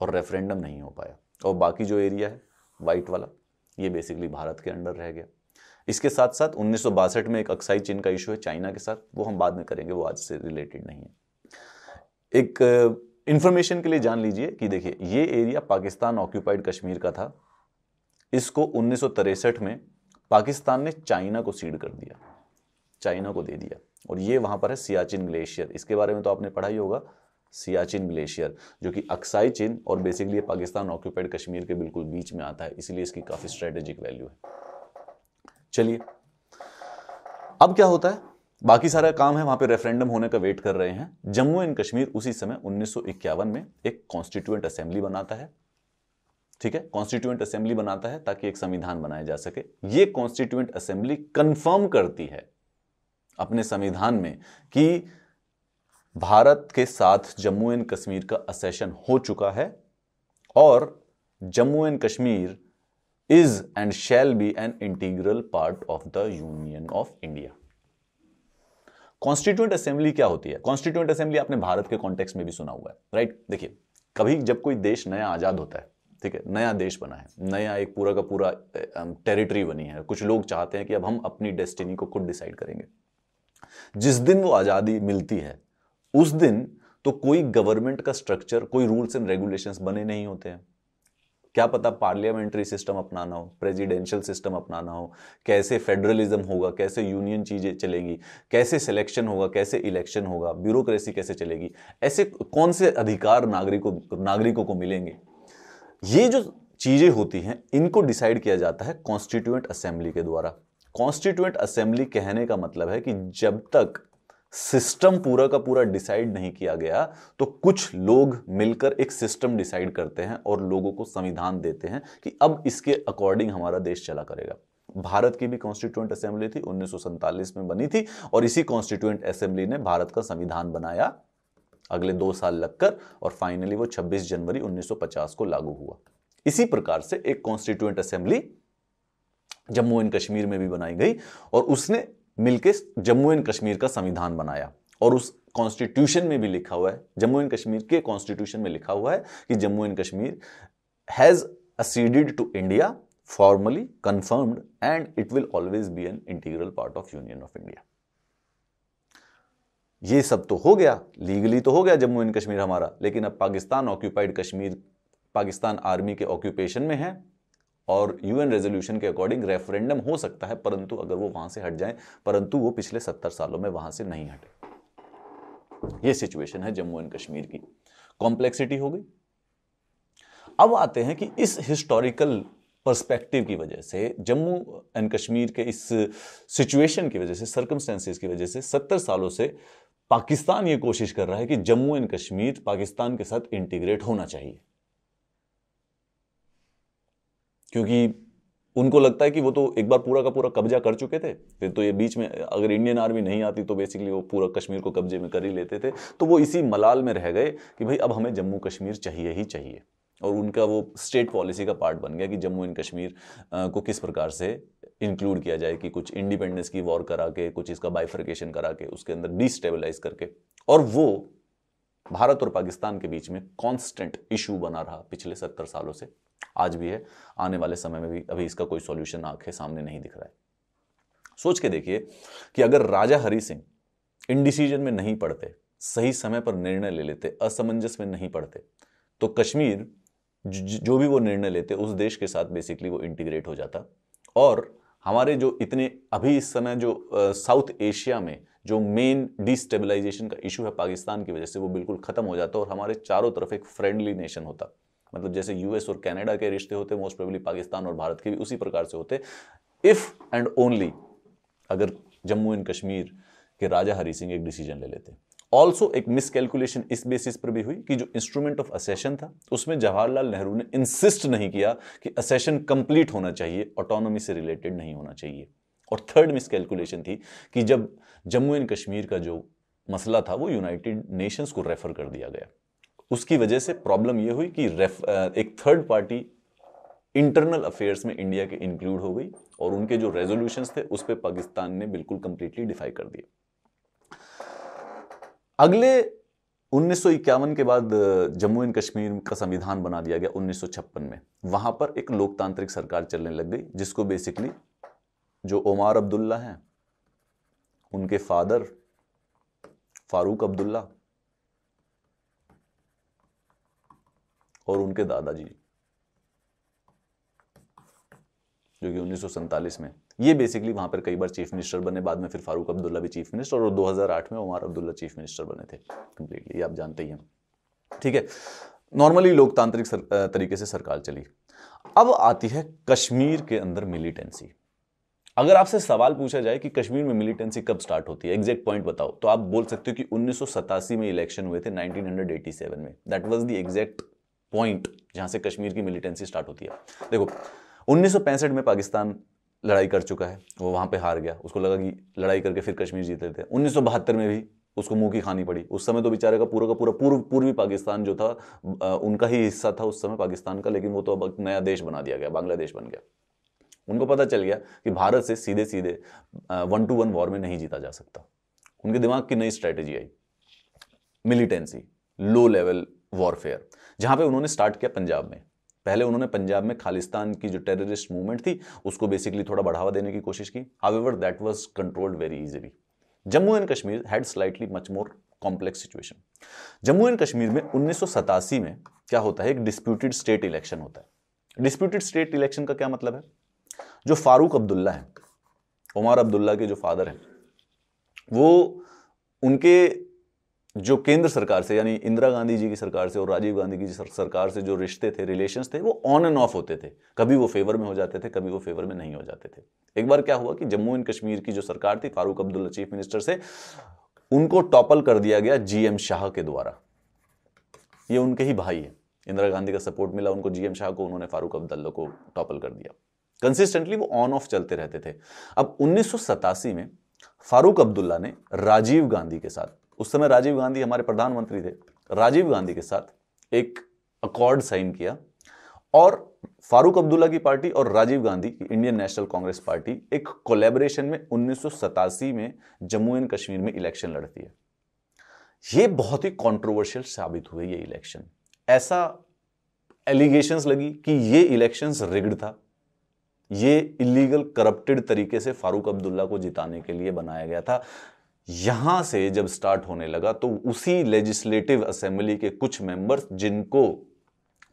S1: और रेफरेंडम नहीं हो पाया और बाकी जो एरिया है वाइट वाला ये बेसिकली भारत के अंडर रह गया इसके साथ साथ उन्नीस में एक अक्साई चीन का इशू है चाइना के साथ वो हम बाद में करेंगे वो आज से रिलेटेड नहीं है एक इंफॉर्मेशन uh, के लिए जान लीजिए कि देखिए ये एरिया पाकिस्तान ऑक्यूपाइड कश्मीर का था इसको उन्नीस में पाकिस्तान ने चाइना को सीड कर दिया चाइना को दे दिया और ये वहां पर है सियाचिन ग्लेशियर इसके बारे में तो आपने पढ़ा ही होगा सियाचिन ग्लेशियर जो कि अक्साई चिन और बेसिकली पाकिस्तान ऑक्यूपाइड कश्मीर के बिल्कुल बीच में आता है इसलिए इसकी काफ़ी स्ट्रेटेजिक वैल्यू है चलिए अब क्या होता है बाकी सारा काम है वहां पे रेफरेंडम होने का वेट कर रहे हैं जम्मू एंड कश्मीर उसी समय उन्नीस में एक कॉन्स्टिट्यूएंट असेंबली बनाता है ठीक है कॉन्स्टिट्यूएंट असेंबली बनाता है ताकि एक संविधान बनाया जा सके ये कॉन्स्टिट्यूएंट असेंबली कंफर्म करती है अपने संविधान में कि भारत के साथ जम्मू एंड कश्मीर का असेशन हो चुका है और Jammu and Kashmir is and shall be an integral part of the Union of India constituent assembly क्या होती है कॉन्स्टिट्यूंट असेंबली आपने भारत के कॉन्टेक्स्ट में भी सुना हुआ है राइट देखिए कभी जब कोई देश नया आज़ाद होता है ठीक है नया देश बना है नया एक पूरा का पूरा टेरिटरी बनी है कुछ लोग चाहते हैं कि अब हम अपनी डेस्टिनी को खुद डिसाइड करेंगे जिस दिन वो आज़ादी मिलती है उस दिन तो कोई गवर्नमेंट का स्ट्रक्चर कोई रूल्स एंड रेगुलेशंस बने नहीं होते हैं क्या पता पार्लियामेंट्री सिस्टम अपनाना हो प्रेसिडेंशियल सिस्टम अपनाना हो कैसे फेडरलिज्म होगा कैसे यूनियन चीज़ें चलेगी कैसे सिलेक्शन होगा कैसे इलेक्शन होगा ब्यूरोक्रेसी कैसे चलेगी ऐसे कौन से अधिकार नागरिकों नागरिकों को मिलेंगे ये जो चीज़ें होती हैं इनको डिसाइड किया जाता है कॉन्स्टिट्यूएंट असेंबली के द्वारा कॉन्स्टिट्यूएंट असेंबली कहने का मतलब है कि जब तक सिस्टम पूरा का पूरा डिसाइड नहीं किया गया तो कुछ लोग मिलकर एक सिस्टम डिसाइड करते हैं और लोगों को संविधान देते हैं कि अब इसके अकॉर्डिंग हमारा देश चला करेगा भारत की भी कॉन्स्टिट्यूएंट असेंबली थी उन्नीस में बनी थी और इसी कॉन्स्टिट्यूएंट असेंबली ने भारत का संविधान बनाया अगले दो साल लगकर और फाइनली वो 26 जनवरी 1950 को लागू हुआ इसी प्रकार से एक constituent assembly Jammu and Kashmir में भी बनाई गई और उसने मिलकर जम्मू एंड कश्मीर का संविधान बनाया और उस कॉन्स्टिट्यूशन में भी लिखा हुआ है जम्मू एंड कश्मीर के कॉन्स्टिट्यूशन में लिखा हुआ है कि Jammu and Kashmir has acceded to India formally confirmed and it will always be an integral part of union of india ये सब तो हो गया लीगली तो हो गया जम्मू एंड कश्मीर हमारा लेकिन अब पाकिस्तान ऑक्यूपाइड कश्मीर पाकिस्तान आर्मी के ऑक्यूपेशन में है और यूएन रेजोल्यूशन के अकॉर्डिंग रेफरेंडम हो सकता है परंतु अगर वो वहां से हट जाए परंतु वो पिछले सत्तर सालों में वहां से नहीं हटे ये सिचुएशन है जम्मू एंड कश्मीर की कॉम्प्लेक्सिटी हो गई अब आते हैं कि इस हिस्टोरिकल पर्सपेक्टिव की वजह से जम्मू एंड कश्मीर के इस सिचुएशन की वजह से सर्कमस्टेंसेस की वजह से सत्तर सालों से पाकिस्तान ये कोशिश कर रहा है कि जम्मू एंड कश्मीर पाकिस्तान के साथ इंटीग्रेट होना चाहिए क्योंकि उनको लगता है कि वो तो एक बार पूरा का पूरा कब्जा कर चुके थे फिर तो ये बीच में अगर इंडियन आर्मी नहीं आती तो बेसिकली वो पूरा कश्मीर को कब्जे में कर ही लेते थे तो वो इसी मलाल में रह गए कि भाई अब हमें जम्मू कश्मीर चाहिए ही चाहिए और उनका वो स्टेट पॉलिसी का पार्ट बन गया कि जम्मू एंड कश्मीर को किस प्रकार से इंक्लूड किया जाए कि कुछ इंडिपेंडेंस की वॉर करा के कुछ इसका बाइफर्केशन करा के उसके अंदर डिस्टेबलाइज करके और वो भारत और पाकिस्तान के बीच में कांस्टेंट इशू बना रहा पिछले सत्तर सालों से आज भी है आने वाले समय में भी अभी इसका कोई सॉल्यूशन आंखें सामने नहीं दिख रहा है सोच के देखिए कि अगर राजा हरि सिंह इनडिसीजन में नहीं पड़ते सही समय पर निर्णय ले लेते असमंजस में नहीं पड़ते तो कश्मीर जो भी वो निर्णय लेते उस देश के साथ बेसिकली वो इंटीग्रेट हो जाता और हमारे जो इतने अभी इस समय जो साउथ एशिया में जो मेन डिस्टेबलाइजेशन का इशू है पाकिस्तान की वजह से वो बिल्कुल ख़त्म हो जाता और हमारे चारों तरफ एक फ्रेंडली नेशन होता मतलब जैसे यूएस और कनाडा के रिश्ते होते मोस्ट प्रोबली पाकिस्तान और भारत के भी उसी प्रकार से होते इफ एंड ओनली अगर जम्मू एंड कश्मीर के राजा हरी सिंह एक डिसीजन ले लेते ऑल्सो एक मिसकैलकुलेशन इस बेसिस पर भी हुई कि जो इंस्ट्रूमेंट ऑफ असेशन था उसमें जवाहरलाल नेहरू ने इंसिस्ट नहीं किया कि असेशन कंप्लीट होना चाहिए ऑटोनॉमी से रिलेटेड नहीं होना चाहिए और थर्ड मिसकैलकुलेशन थी कि जब जम्मू एंड कश्मीर का जो मसला था वो यूनाइटेड नेशंस को रेफर कर दिया गया उसकी वजह से प्रॉब्लम ये हुई कि रेफ एक थर्ड पार्टी इंटरनल अफेयर्स में इंडिया के इंक्लूड हो गई और उनके जो रेजोल्यूशंस थे उस पर पाकिस्तान ने बिल्कुल कंप्लीटली डिफाई कर दिए अगले उन्नीस के बाद जम्मू एंड कश्मीर का संविधान बना दिया गया उन्नीस में वहां पर एक लोकतांत्रिक सरकार चलने लग गई जिसको बेसिकली जो ओमार अब्दुल्ला हैं उनके फादर फारूक अब्दुल्ला और उनके दादाजी जो कि उन्नीस में ये बेसिकली वहां पर कई बार चीफ मिनिस्टर बने बाद में फिर फारूक अब्दुल्ला भी चीफ मिनिस्टर और 2008 में उमर अब्दुल्ला चीफ मिनिस्टर बने थे कंप्लीटली आप जानते ही हैं ठीक है नॉर्मली लोकतांत्रिक तरीके से सरकार चली अब आती है कश्मीर के अंदर मिलिटेंसी अगर आपसे सवाल पूछा जाए कि कश्मीर में मिलिटेंसी कब स्टार्ट होती है एग्जैक्ट पॉइंट बताओ तो आप बोल सकते हो कि उन्नीस में इलेक्शन हुए थे 1987 में that was the exact point जहां से कश्मीर की मिलिटेंसी स्टार्ट होती है देखो उन्नीस में पाकिस्तान लड़ाई कर चुका है वो वहां पे हार गया उसको लगा कि लड़ाई करके फिर कश्मीर जीत लेते हैं उन्नीस में भी उसको मुंह की खानी पड़ी उस समय तो बेचारे का पूरा का पूरा पूर्व पूर्वी पाकिस्तान जो था उनका ही हिस्सा था उस समय पाकिस्तान का लेकिन वो तो अब नया देश बना दिया गया बांग्लादेश बन गया उनको पता चल गया कि भारत से सीधे सीधे वन टू वन वॉर में नहीं जीता जा सकता उनके दिमाग की नई स्ट्रैटेजी आई मिलिटेंसी लो लेवल वॉरफेयर जहाँ पे उन्होंने स्टार्ट किया पंजाब में पहले उन्होंने पंजाब में खालिस्तान की जो टेररिस्ट मूवमेंट थी उसको बेसिकली थोड़ा बढ़ावा देने की कोशिश की however that was controlled very easily Jammu and Kashmir had slightly much more complex situation Jammu and Kashmir में उन्नीस में क्या होता है एक डिस्प्यूटेड स्टेट इलेक्शन होता है डिस्प्यूटेड स्टेट इलेक्शन का क्या मतलब है जो फारूक अब्दुल्ला है उमर अब्दुल्ला के जो फादर हैं वो उनके जो केंद्र सरकार से यानी इंदिरा गांधी जी की सरकार से और राजीव गांधी की सरकार से जो रिश्ते थे रिलेशंस थे वो ऑन एंड ऑफ होते थे कभी वो फेवर में हो जाते थे कभी वो फेवर में नहीं हो जाते थे एक बार क्या हुआ कि जम्मू एंड कश्मीर की जो सरकार थी फारूक अब्दुल्ला चीफ मिनिस्टर से उनको टॉपल कर दिया गया जीएम शाह के द्वारा ये उनके ही भाई है इंदिरा गांधी का सपोर्ट मिला उनको जीएम शाह को उन्होंने फारूक अब्दुल्ला को टॉपल कर दिया कंसिस्टेंटली वो ऑन ऑफ चलते रहते थे अब उन्नीस में फारूक अब्दुल्ला ने राजीव गांधी के साथ उस समय राजीव गांधी हमारे प्रधानमंत्री थे राजीव गांधी के साथ एक अकॉर्ड साइन किया और फारूक अब्दुल्ला की पार्टी और राजीव गांधी की इंडियन नेशनल कांग्रेस पार्टी एक कोलेबरेशन में उन्नीस में जम्मू एंड कश्मीर में इलेक्शन लड़ती है ये बहुत ही कॉन्ट्रोवर्शियल साबित हुए ये इलेक्शन ऐसा एलिगेशंस लगी कि ये इलेक्शंस रिग्ड था ये इलीगल करप्टेड तरीके से फारूक अब्दुल्ला को जिताने के लिए बनाया गया था यहां से जब स्टार्ट होने लगा तो उसी लेजिस्लेटिव असेंबली के कुछ मेंबर्स जिनको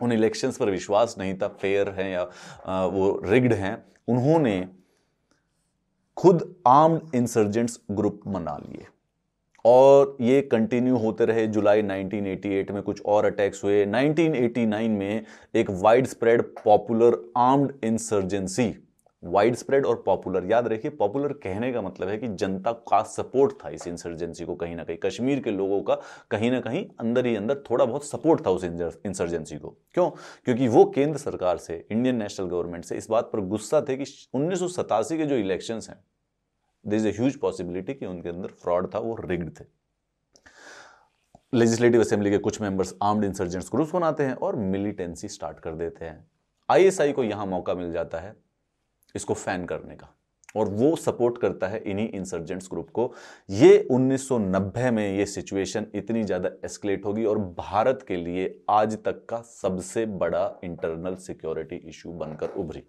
S1: उन इलेक्शंस पर विश्वास नहीं था फेयर हैं या वो रिग्ड हैं उन्होंने खुद आर्म्ड इंसर्जेंट्स ग्रुप बना लिए और ये कंटिन्यू होते रहे जुलाई 1988 में कुछ और अटैक्स हुए 1989 में एक wide spread popular armed insurgency wide spread और पॉपुलर याद रखिए पॉपुलर कहने का मतलब है कि जनता का सपोर्ट था इस इंसर्जेंसी को कहीं ना कहीं कश्मीर के लोगों का कहीं ना कहीं अंदर ही अंदर थोड़ा बहुत सपोर्ट था उस इंसर्जेंसी को क्यों क्योंकि वो केंद्र सरकार से इंडियन नेशनल गवर्नमेंट से इस बात पर गुस्सा थे कि उन्नीस के जो इलेक्शन हैं दर इज अज पॉसिबिलिटी कि उनके अंदर फ्रॉड था वो रिग्ड थे लेजिस्लेटिव असेंबली के कुछ मेंबर्स आर्म्ड इंसर्जेंट्स ग्रुप्स बनाते हैं और मिलिटेंसी स्टार्ट कर देते हैं आईएसआई को यहां मौका मिल जाता है इसको फैन करने का और वो सपोर्ट करता है इन्हीं इंसर्जेंट्स ग्रुप को ये 1990 में ये सिचुएशन इतनी ज़्यादा एस्केलेट होगी और भारत के लिए आज तक का सबसे बड़ा इंटरनल सिक्योरिटी इशू बनकर उभरी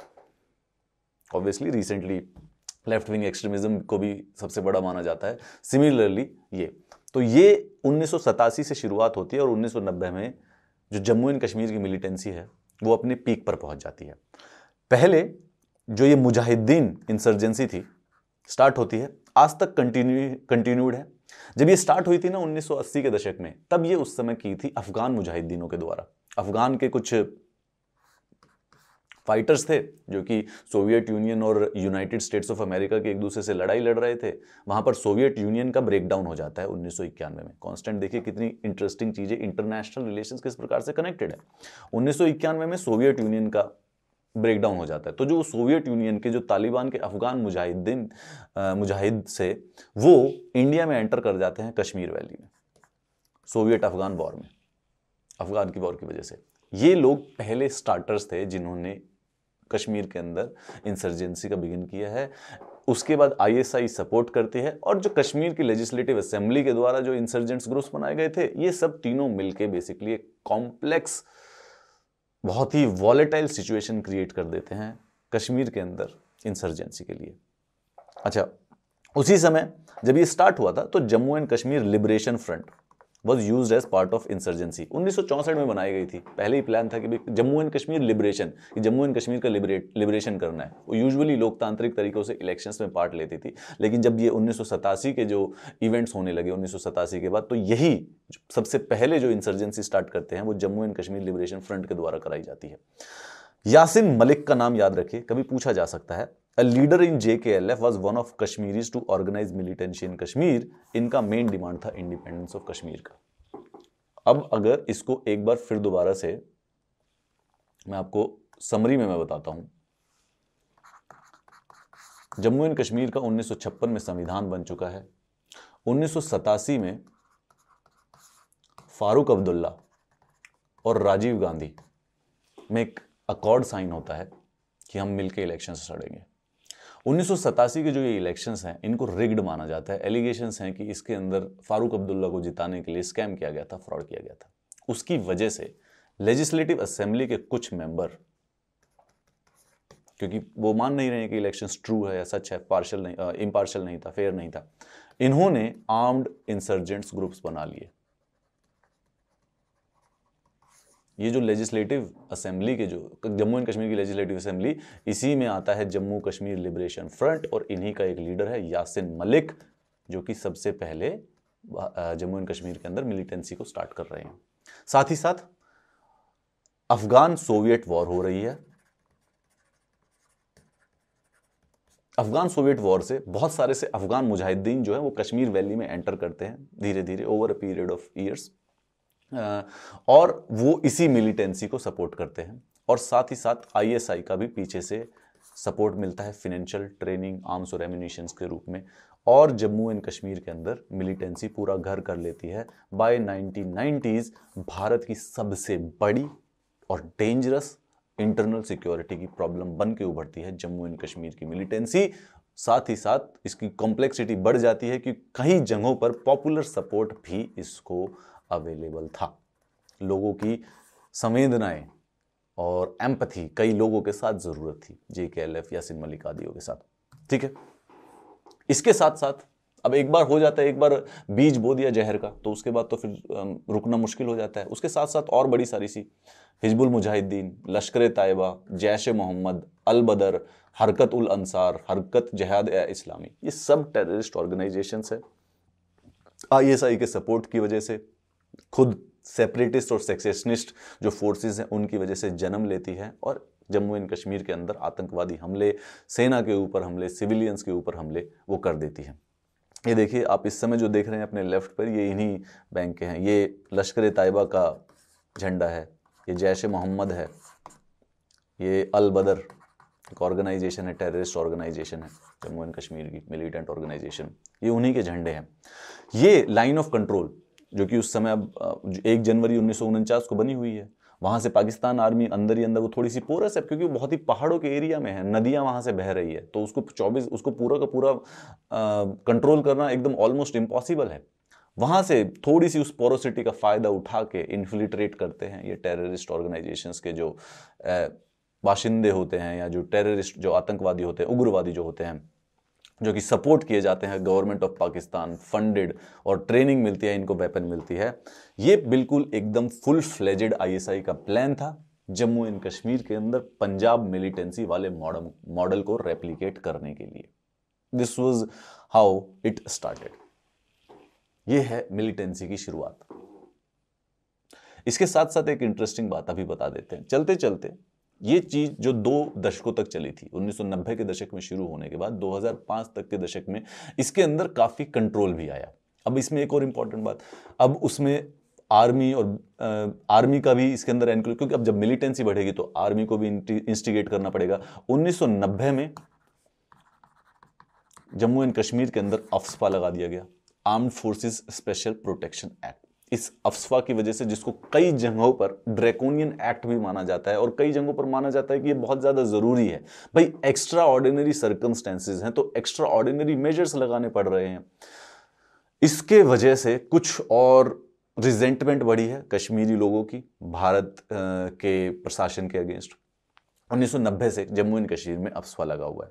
S1: obviously recently left wing extremism को भी सबसे बड़ा माना जाता है सिमिलरली ये तो ये उन्नीस से शुरुआत होती है और उन्नीस में जो जम्मू एंड कश्मीर की मिलिटेंसी है वो अपने पीक पर पहुंच जाती है पहले जो ये मुजाहिदीन इंसर्जेंसी थी स्टार्ट होती है आज तक कंटिन्यू कंटिन्यूड है जब ये स्टार्ट हुई थी ना 1980 के दशक में तब ये उस समय की थी अफगान मुजाहिदीनों के द्वारा अफगान के कुछ फाइटर्स थे जो कि सोवियत यूनियन और यूनाइटेड स्टेट्स ऑफ अमेरिका के एक दूसरे से लड़ाई लड़ रहे थे वहां पर सोवियत यूनियन का ब्रेकडाउन हो जाता है उन्नीस में कांस्टेंट देखिए कितनी इंटरेस्टिंग चीज़ें इंटरनेशनल रिलेशंस किस प्रकार से कनेक्टेड है उन्नीस में सोवियत यूनियन का ब्रेकडाउन हो जाता है तो जो सोवियत यूनियन के जो तालिबान के अफगान मुजाहिदीन मुजाहिद से वो इंडिया में एंटर कर जाते हैं कश्मीर वैली में सोवियत अफगान वॉर में अफगान की वॉर की वजह से ये लोग पहले स्टार्टर्स थे जिन्होंने कश्मीर के अंदर इंसर्जेंसी का बिगिन किया है उसके बाद आईएसआई सपोर्ट करती है और जो कश्मीर की लेजिस्लेटिव असेंबली के द्वारा जो इंसर्जेंट्स ग्रुप्स बनाए गए थे ये सब तीनों मिलके बेसिकली एक कॉम्प्लेक्स बहुत ही वॉलेटाइल सिचुएशन क्रिएट कर देते हैं कश्मीर के अंदर इंसर्जेंसी के लिए अच्छा उसी समय जब ये स्टार्ट हुआ था तो Jammu and Kashmir liberation front was use as part of insurgency उन्नीस में बनाई गई थी पहले ही प्लान था कि Jammu and Kashmir liberation Jammu and Kashmir का लिबरेशन करना है वो यूजुअली लोकतांत्रिक तरीकों से इलेक्शंस में पार्ट लेती थी लेकिन जब ये उन्नीस के जो इवेंट्स होने लगे उन्नीस के बाद तो यही सबसे पहले जो इंसर्जेंसी स्टार्ट करते हैं वो Jammu and Kashmir liberation front के द्वारा कराई जाती है यासिन मलिक का नाम याद रखिए कभी पूछा जा सकता है A leader in JKLF was one of Kashmiris to organize militancy in Kashmir. इनका मेन डिमांड था इंडिपेंडेंस ऑफ कश्मीर का अब अगर इसको एक बार फिर दोबारा से मैं आपको समरी में मैं बताता हूं जम्मू एंड कश्मीर का 1956 में संविधान बन चुका है उन्नीस में फारूक अब्दुल्ला और राजीव गांधी में एक अकॉर्ड साइन होता है कि हम मिलकर इलेक्शन से लड़ेंगे उन्नीस के जो ये इलेक्शंस हैं इनको रिग्ड माना जाता है एलिगेशंस हैं कि इसके अंदर फारूक अब्दुल्ला को जिताने के लिए स्कैम किया गया था फ्रॉड किया गया था उसकी वजह से लेजिस्लेटिव असेंबली के कुछ मेंबर क्योंकि वो मान नहीं रहे कि इलेक्शन ट्रू है या सच है पार्शल नहीं इम्पार्शल नहीं था फेयर नहीं था इन्होंने आर्म्ड इंसर्जेंट्स ग्रुप्स बना लिए ये जो लेजिस्लेटिव असेंबली के जो जम्मू एंड कश्मीर की लेजिस्लेटिव असेंबली इसी में आता है जम्मू कश्मीर लिबरेशन फ्रंट और इन्हीं का एक लीडर है यासिन मलिक जो कि सबसे पहले जम्मू एंड कश्मीर के अंदर मिलिटेंसी को स्टार्ट कर रहे हैं साथ ही साथ अफगान सोवियत वॉर हो रही है अफगान सोवियत वॉर से बहुत सारे से अफगान मुजाहिदीन जो है वो कश्मीर वैली में एंटर करते हैं धीरे धीरे over a period of years और वो इसी मिलिटेंसी को सपोर्ट करते हैं और साथ ही साथ आईएसआई का भी पीछे से सपोर्ट मिलता है फिनेंशियल ट्रेनिंग आर्म्स और एम्यूनिशन के रूप में और जम्मू एंड कश्मीर के अंदर मिलिटेंसी पूरा घर कर लेती है बाय नाइनटीन भारत की सबसे बड़ी और डेंजरस इंटरनल सिक्योरिटी की प्रॉब्लम बन के उभरती है जम्मू एंड कश्मीर की मिलिटेंसी साथ ही साथ इसकी कॉम्प्लेक्सिटी बढ़ जाती है कि कई जगहों पर पॉपुलर सपोर्ट भी इसको अवेलेबल था लोगों की संवेदनाएं और एम्पथी कई लोगों के साथ ज़रूरत थी J K L F Yasin Malik आदियों के साथ ठीक है इसके साथ साथ अब एक बार हो जाता है एक बार बीज बो दिया जहर का तो उसके बाद तो फिर रुकना मुश्किल हो जाता है उसके साथ साथ और बड़ी सारी सी हिजबुल मुजाहिदीन लश्कर तयबा जैश मोहम्मद अलबदर हरकत उल अंसार हरकत जहाद ए इस्लामी ये सब टेररिस्ट ऑर्गेनाइजेशन है आई के सपोर्ट की वजह से खुद सेपरेटिस्ट और सेक्सेशनिस्ट जो फोर्सेस हैं उनकी वजह से जन्म लेती है और जम्मू एंड कश्मीर के अंदर आतंकवादी हमले सेना के ऊपर हमले सिविलियंस के ऊपर हमले वो कर देती है ये देखिए आप इस समय जो देख रहे हैं अपने लेफ्ट पर ये इन्हीं बैंक के हैं ये लश्कर तयबा का झंडा है ये जैश मोहम्मद है ये अल बदर एक ऑर्गेनाइजेशन है टेररिस्ट ऑर्गेनाइजेशन है जम्मू एंड कश्मीर की मिलिटेंट ऑर्गेनाइजेशन ये उन्हीं के झंडे हैं ये लाइन ऑफ कंट्रोल जो कि उस समय अब एक जनवरी उन्नीस को बनी हुई है वहाँ से पाकिस्तान आर्मी अंदर ही अंदर वो थोड़ी सी पोरस है क्योंकि वो बहुत ही पहाड़ों के एरिया में है नदियाँ वहाँ से बह रही है तो उसको चौबीस उसको पूरा का पूरा कंट्रोल करना एकदम ऑलमोस्ट इम्पॉसिबल है वहाँ से थोड़ी सी उस पोरोसिटी का फ़ायदा उठा के इन्फिल्ट्रेट करते हैं ये टेररिस्ट ऑर्गेनाइजेशंस के जो बाशिंदे होते हैं या जो टेररिस्ट जो आतंकवादी होते हैं उग्रवादी जो होते हैं जो कि सपोर्ट किए जाते हैं गवर्नमेंट ऑफ पाकिस्तान फंडेड और ट्रेनिंग मिलती है इनको वेपन मिलती है ये बिल्कुल एकदम फुल फ्लेजेड आईएसआई का प्लान था जम्मू एंड कश्मीर के अंदर पंजाब मिलिटेंसी वाले मॉडल मॉडल को रेप्लीकेट करने के लिए this was how it started ये है मिलिटेंसी की शुरुआत इसके साथ साथ एक इंटरेस्टिंग बात अभी बता देते हैं चलते चलते ये चीज़ जो दो दशकों तक चली थी 1990 के दशक में शुरू होने के बाद 2005 तक के दशक में इसके अंदर काफ़ी कंट्रोल भी आया अब इसमें एक और इंपॉर्टेंट बात अब उसमें आर्मी और आ, आर्मी का भी इसके अंदर एनक्लूड क्योंकि अब जब मिलिटेंसी बढ़ेगी तो आर्मी को भी इंस्टिगेट करना पड़ेगा 1990 में जम्मू एंड कश्मीर के अंदर अफ्सपा लगा दिया गया armed forces special protection act इस अफसवा की वजह से जिसको कई जगहों पर ड्रैकोनियन एक्ट भी माना जाता है और कई जगहों पर माना जाता है कि ये बहुत ज़्यादा ज़रूरी है भाई एक्स्ट्रा ऑर्डिनरी सर्कमस्टेंसेज हैं तो एक्स्ट्रा ऑर्डिनरी मेजर्स लगाने पड़ रहे हैं इसके वजह से कुछ और रिजेंटमेंट बढ़ी है कश्मीरी लोगों की भारत के प्रशासन के अगेंस्ट 1990 से जम्मू एंड कश्मीर में अफसवा लगा हुआ है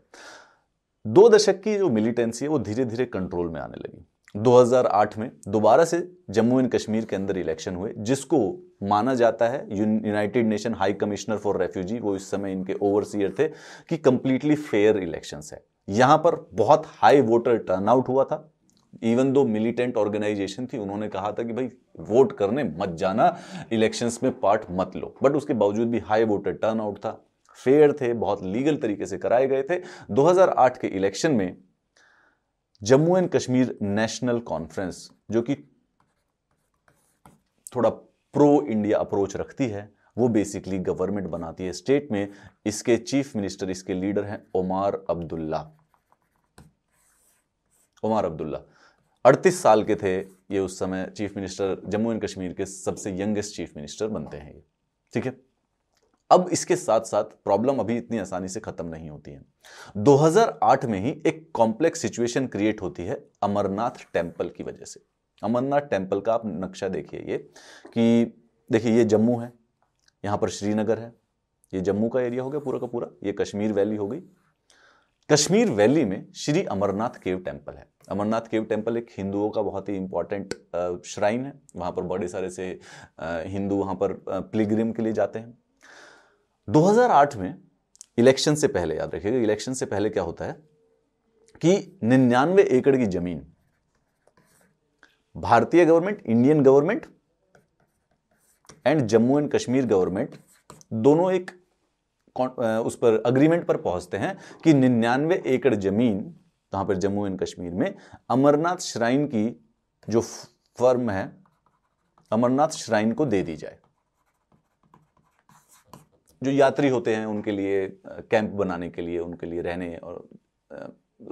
S1: दो दशक की जो मिलिटेंसी है वो धीरे धीरे कंट्रोल में आने लगी 2008 में दोबारा से जम्मू एंड कश्मीर के अंदर इलेक्शन हुए जिसको माना जाता है United Nation high commissioner for refugee वो इस समय इनके ओवरसीयर थे कि कंप्लीटली फेयर इलेक्शंस है यहां पर बहुत हाई वोटर टर्नआउट हुआ था इवन दो मिलिटेंट ऑर्गेनाइजेशन थी उन्होंने कहा था कि भाई वोट करने मत जाना इलेक्शंस में पार्ट मत लो बट उसके बावजूद भी हाई वोटर टर्नआउट था फेयर थे बहुत लीगल तरीके से कराए गए थे 2008 के इलेक्शन में Jammu and Kashmir national conference जो कि थोड़ा प्रो इंडिया अप्रोच रखती है वो बेसिकली गवर्नमेंट बनाती है स्टेट में इसके चीफ मिनिस्टर इसके लीडर हैं ओमार अब्दुल्ला ओमार अब्दुल्ला अड़तीस साल के थे ये उस समय chief minister Jammu and Kashmir के सबसे यंगेस्ट चीफ मिनिस्टर बनते हैं ये ठीक है अब इसके साथ साथ प्रॉब्लम अभी इतनी आसानी से खत्म नहीं होती है 2008 में ही एक कॉम्प्लेक्स सिचुएशन क्रिएट होती है अमरनाथ टेम्पल की वजह से अमरनाथ टेम्पल का आप नक्शा देखिए ये कि देखिए ये जम्मू है यहाँ पर श्रीनगर है ये जम्मू का एरिया हो गया पूरा का पूरा ये कश्मीर वैली हो गई कश्मीर वैली में श्री अमरनाथ केव टेम्पल है अमरनाथ केव टेम्पल एक हिंदुओं का बहुत ही इंपॉर्टेंट श्राइन है वहाँ पर बड़े सारे से हिंदू वहाँ पर प्लीग्रिम के लिए जाते हैं 2008 में इलेक्शन से पहले याद रखिएगा इलेक्शन से पहले क्या होता है कि निन्यानवे एकड़ की जमीन भारतीय government Indian government and Jammu and Kashmir government दोनों एक उस पर अग्रीमेंट पर पहुंचते हैं कि निन्यानवे एकड़ जमीन कहां पर जम्मू एंड कश्मीर में अमरनाथ श्राइन की जो फर्म है अमरनाथ श्राइन को दे दी जाए जो यात्री होते हैं उनके लिए कैंप बनाने के लिए उनके लिए रहने और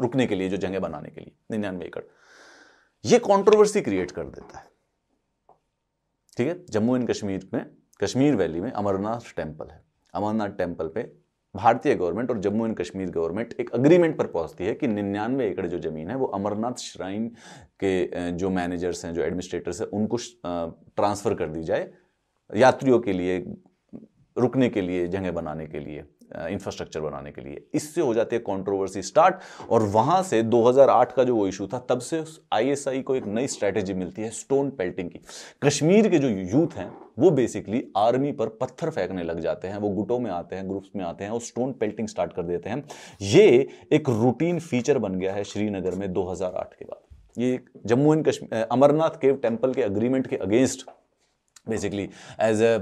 S1: रुकने के लिए जो जगह बनाने के लिए निन्यानवे एकड़ ये कंट्रोवर्सी क्रिएट कर देता है ठीक है जम्मू एंड कश्मीर में कश्मीर वैली में अमरनाथ टेम्पल है अमरनाथ टेम्पल पे भारतीय गवर्नमेंट और जम्मू एंड कश्मीर गवर्नमेंट एक अग्रीमेंट पर पहुंचती है कि निन्यानवे एकड़ जो ज़मीन है वो अमरनाथ श्राइन के जो मैनेजर्स हैं जो एडमिनिस्ट्रेटर्स हैं उनको ट्रांसफ़र कर दी जाए यात्रियों के लिए रुकने के लिए जगह बनाने के लिए इंफ्रास्ट्रक्चर बनाने के लिए इससे हो जाती है कंट्रोवर्सी स्टार्ट और वहां से 2008 का जो वो इशू था तब से आईएसआई को एक नई स्ट्रैटेजी मिलती है स्टोन पेल्टिंग की कश्मीर के जो यूथ हैं वो बेसिकली आर्मी पर पत्थर फेंकने लग जाते हैं वो गुटों में आते हैं ग्रुप्स में आते हैं और स्टोन पेल्टिंग स्टार्ट कर देते हैं ये एक रूटीन फीचर बन गया है श्रीनगर में दो के बाद ये Jammu and Kashmir Amarnath cave temple के अग्रीमेंट के against basically as a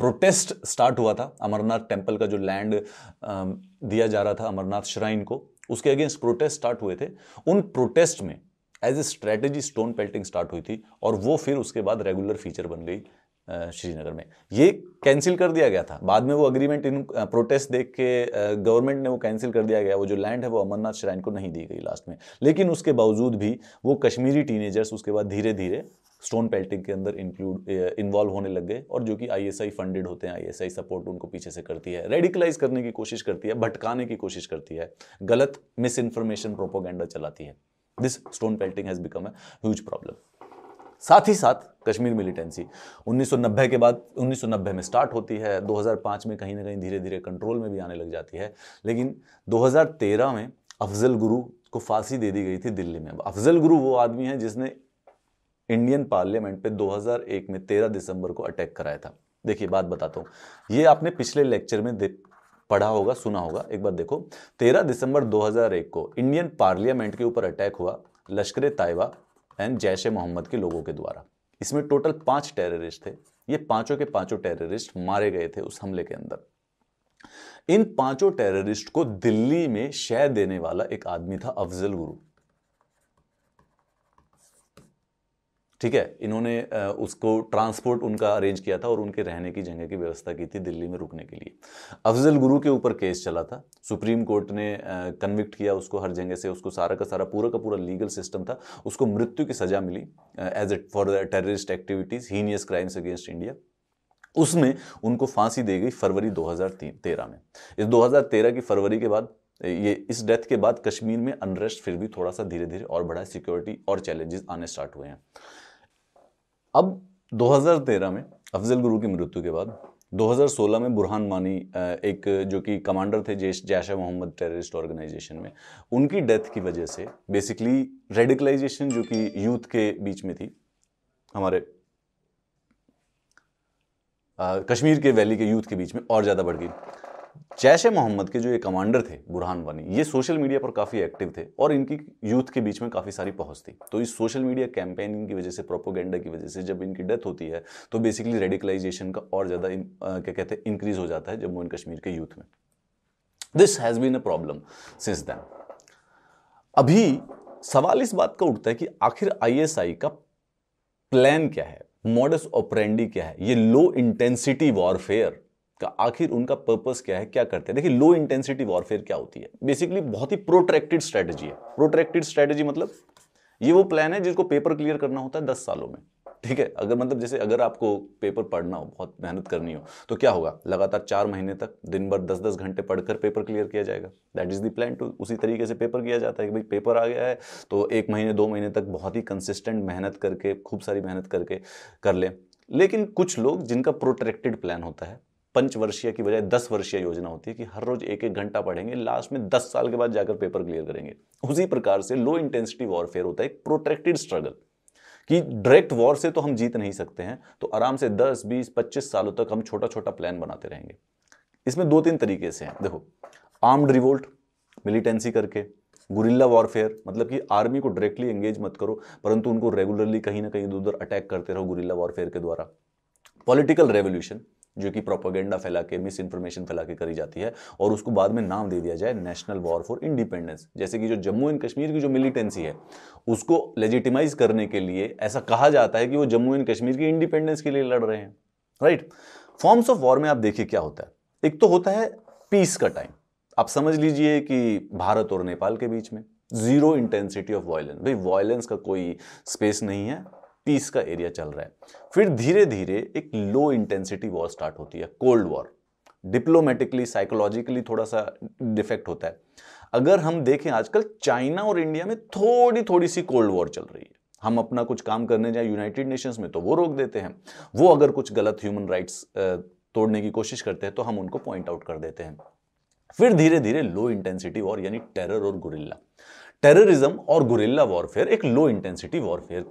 S1: protest start हुआ था अमरनाथ टेम्पल का जो लैंड दिया जा रहा था अमरनाथ श्राइन को उसके अगेंस्ट प्रोटेस्ट स्टार्ट हुए थे उन प्रोटेस्ट में as a strategy stone pelting start हुई थी और वो फिर उसके बाद रेगुलर फीचर बन गई श्रीनगर में ये कैंसिल कर दिया गया था बाद में वो अग्रीमेंट इन प्रोटेस्ट देख के गवर्नमेंट ने वो कैंसिल कर दिया गया वो जो लैंड है वो अमरनाथ श्राइन को नहीं दी गई लास्ट में लेकिन उसके बावजूद भी वो कश्मीरी टीनेजर्स उसके बाद धीरे धीरे स्टोन पेल्टिंग के अंदर इंक्लूड इन्वॉल्व होने लग गए और जो कि आईएसआई फंडेड होते हैं आईएसआई सपोर्ट उनको पीछे से करती है रेडिकलाइज करने की कोशिश करती है भटकाने की कोशिश करती है गलत मिस इन्फॉर्मेशन प्रोपोगेंडा चलाती है this stone pelting has become a huge problem साथ ही साथ कश्मीर मिलिटेंसी 1990 के बाद 1990 में स्टार्ट होती है 2005 में कहीं ना कहीं धीरे धीरे कंट्रोल में भी आने लग जाती है लेकिन 2013 में अफजल गुरु को फांसी दे दी गई थी दिल्ली में अफजल गुरु वो आदमी है जिसने इंडियन पार्लियामेंट पे 2001 में 13 दिसंबर को अटैक कराया था देखिए बात बताता हूँ ये आपने पिछले लेक्चर में पढ़ा होगा सुना होगा एक बार देखो 13 दिसंबर 2001 को इंडियन पार्लियामेंट के ऊपर अटैक हुआ लश्कर तायबा एंड जैश ए मोहम्मद के लोगों के द्वारा इसमें टोटल पांच टेररिस्ट थे ये पांचों के पांचों टेररिस्ट मारे गए थे उस हमले के अंदर इन पांचों टेररिस्ट को दिल्ली में शय देने वाला एक आदमी था अफजल गुरु ठीक है इन्होंने उसको ट्रांसपोर्ट उनका अरेंज किया था और उनके रहने की जगह की व्यवस्था की थी दिल्ली में रुकने के लिए अफजल गुरु के ऊपर केस चला था सुप्रीम कोर्ट ने कन्विक्ट किया उसको हर जगह से उसको सारा का सारा पूरा का पूरा लीगल सिस्टम था उसको मृत्यु की सज़ा मिली as a for terrorist activities heinous crimes against India उसमें उनको फांसी दी गई फरवरी 2013 में इस 2013 की फरवरी के बाद ये इस डेथ के बाद कश्मीर में अनरेस्ट फिर भी थोड़ा सा धीरे धीरे और बढ़ा सिक्योरिटी और चैलेंजेस आने स्टार्ट हुए हैं अब 2013 में अफजल गुरु की मृत्यु के बाद 2016 में बुरहान मानी एक जो कि कमांडर थे जैश जैश मोहम्मद टेररिस्ट ऑर्गेनाइजेशन में उनकी डेथ की वजह से बेसिकली रेडिकलाइजेशन जो कि यूथ के बीच में थी हमारे आ, कश्मीर के वैली के यूथ के बीच में और ज़्यादा बढ़ गई जैश मोहम्मद के जो ये कमांडर थे बुरहान वानी ये सोशल मीडिया पर काफ़ी एक्टिव थे और इनकी यूथ के बीच में काफ़ी सारी पहुंच थी तो इस सोशल मीडिया कैंपेनिंग की वजह से प्रोपोगेंडा की वजह से जब इनकी डेथ होती है तो बेसिकली रेडिकलाइजेशन का और ज़्यादा क्या कहते हैं इंक्रीज हो जाता है जम्मू एंड कश्मीर के यूथ में this has been a problem since then अभी सवाल इस बात का उठता है कि आखिर आईएसआई का प्लान क्या है मॉडस ऑपरेंडी क्या है ये लो इंटेंसिटी वॉरफेयर का आखिर उनका पर्पस क्या है क्या करते हैं देखिए लो इंटेंसिटी वॉरफेयर क्या होती है बेसिकली बहुत ही प्रोट्रैक्टेड स्ट्रेटजी है प्रोट्रैक्टेड स्ट्रेटजी मतलब ये वो प्लान है जिसको पेपर क्लियर करना होता है दस सालों में ठीक है अगर मतलब जैसे अगर आपको पेपर पढ़ना हो बहुत मेहनत करनी हो तो क्या होगा लगातार चार महीने तक दिन भर दस दस घंटे पढ़कर पेपर क्लियर किया जाएगा that is the plan to उसी तरीके से पेपर किया जाता है कि भाई पेपर आ गया है तो एक महीने दो महीने तक बहुत ही कंसिस्टेंट मेहनत करके खूब सारी मेहनत करके कर लें लेकिन कुछ लोग जिनका प्रोटेक्टेड प्लान होता है पंच वर्षीय की बजाय दस वर्षीय योजना होती है कि हर रोज एक एक घंटा पढ़ेंगे लास्ट में दस साल के बाद जाकर पेपर क्लियर करेंगे उसी प्रकार से लो इंटेंसिटी वॉरफेयर होता है एक प्रोटेक्टेड स्ट्रगल कि डायरेक्ट वॉर से तो हम जीत नहीं सकते हैं तो आराम से 10, 20, 25 सालों तक हम छोटा छोटा प्लान बनाते रहेंगे इसमें दो तीन तरीके से हैं देखो आर्म्ड रिवोल्ट मिलिटेंसी करके गुरिल्ला वॉरफेयर मतलब कि आर्मी को डायरेक्टली एंगेज मत करो परंतु उनको रेगुलरली कहीं ना कहीं इधर उधर अटैक करते रहो गुरिल्ला वॉरफेयर के द्वारा पॉलिटिकल रेवोल्यूशन जो कि प्रोपोगेंडा फैला के मिस इन्फॉर्मेशन फैला के करी जाती है और उसको बाद में नाम दे दिया जाए नेशनल वॉर फॉर इंडिपेंडेंस जैसे कि जो जम्मू एंड कश्मीर की जो मिलिटेंसी है उसको लेजिटिमाइज करने के लिए ऐसा कहा जाता है कि वो जम्मू एंड कश्मीर की इंडिपेंडेंस के लिए लड़ रहे हैं राइट फॉर्म्स ऑफ वॉर में आप देखिए क्या होता है एक तो होता है पीस का टाइम आप समझ लीजिए कि भारत और नेपाल के बीच में जीरो इंटेंसिटी ऑफ वायलेंस भाई वायलेंस का कोई स्पेस नहीं है पीस का एरिया चल रहा है फिर धीरे धीरे एक लो इंटेंसिटी वॉर स्टार्ट होती है कोल्ड वॉर डिप्लोमेटिकली साइकोलॉजिकली थोड़ा सा डिफेक्ट होता है अगर हम देखें आजकल चाइना और इंडिया में थोड़ी थोड़ी सी कोल्ड वॉर चल रही है हम अपना कुछ काम करने जाए यूनाइटेड नेशंस में तो वो रोक देते हैं वो अगर कुछ गलत ह्यूमन राइट्स तोड़ने की कोशिश करते हैं तो हम उनको पॉइंट आउट कर देते हैं फिर धीरे धीरे लो इंटेंसिटी वॉर यानी टेरर और गुरिल्ला टेररिज्म और गुरिल्ला वॉरफेयर एक लो इंटेंसिटी वॉरफेयर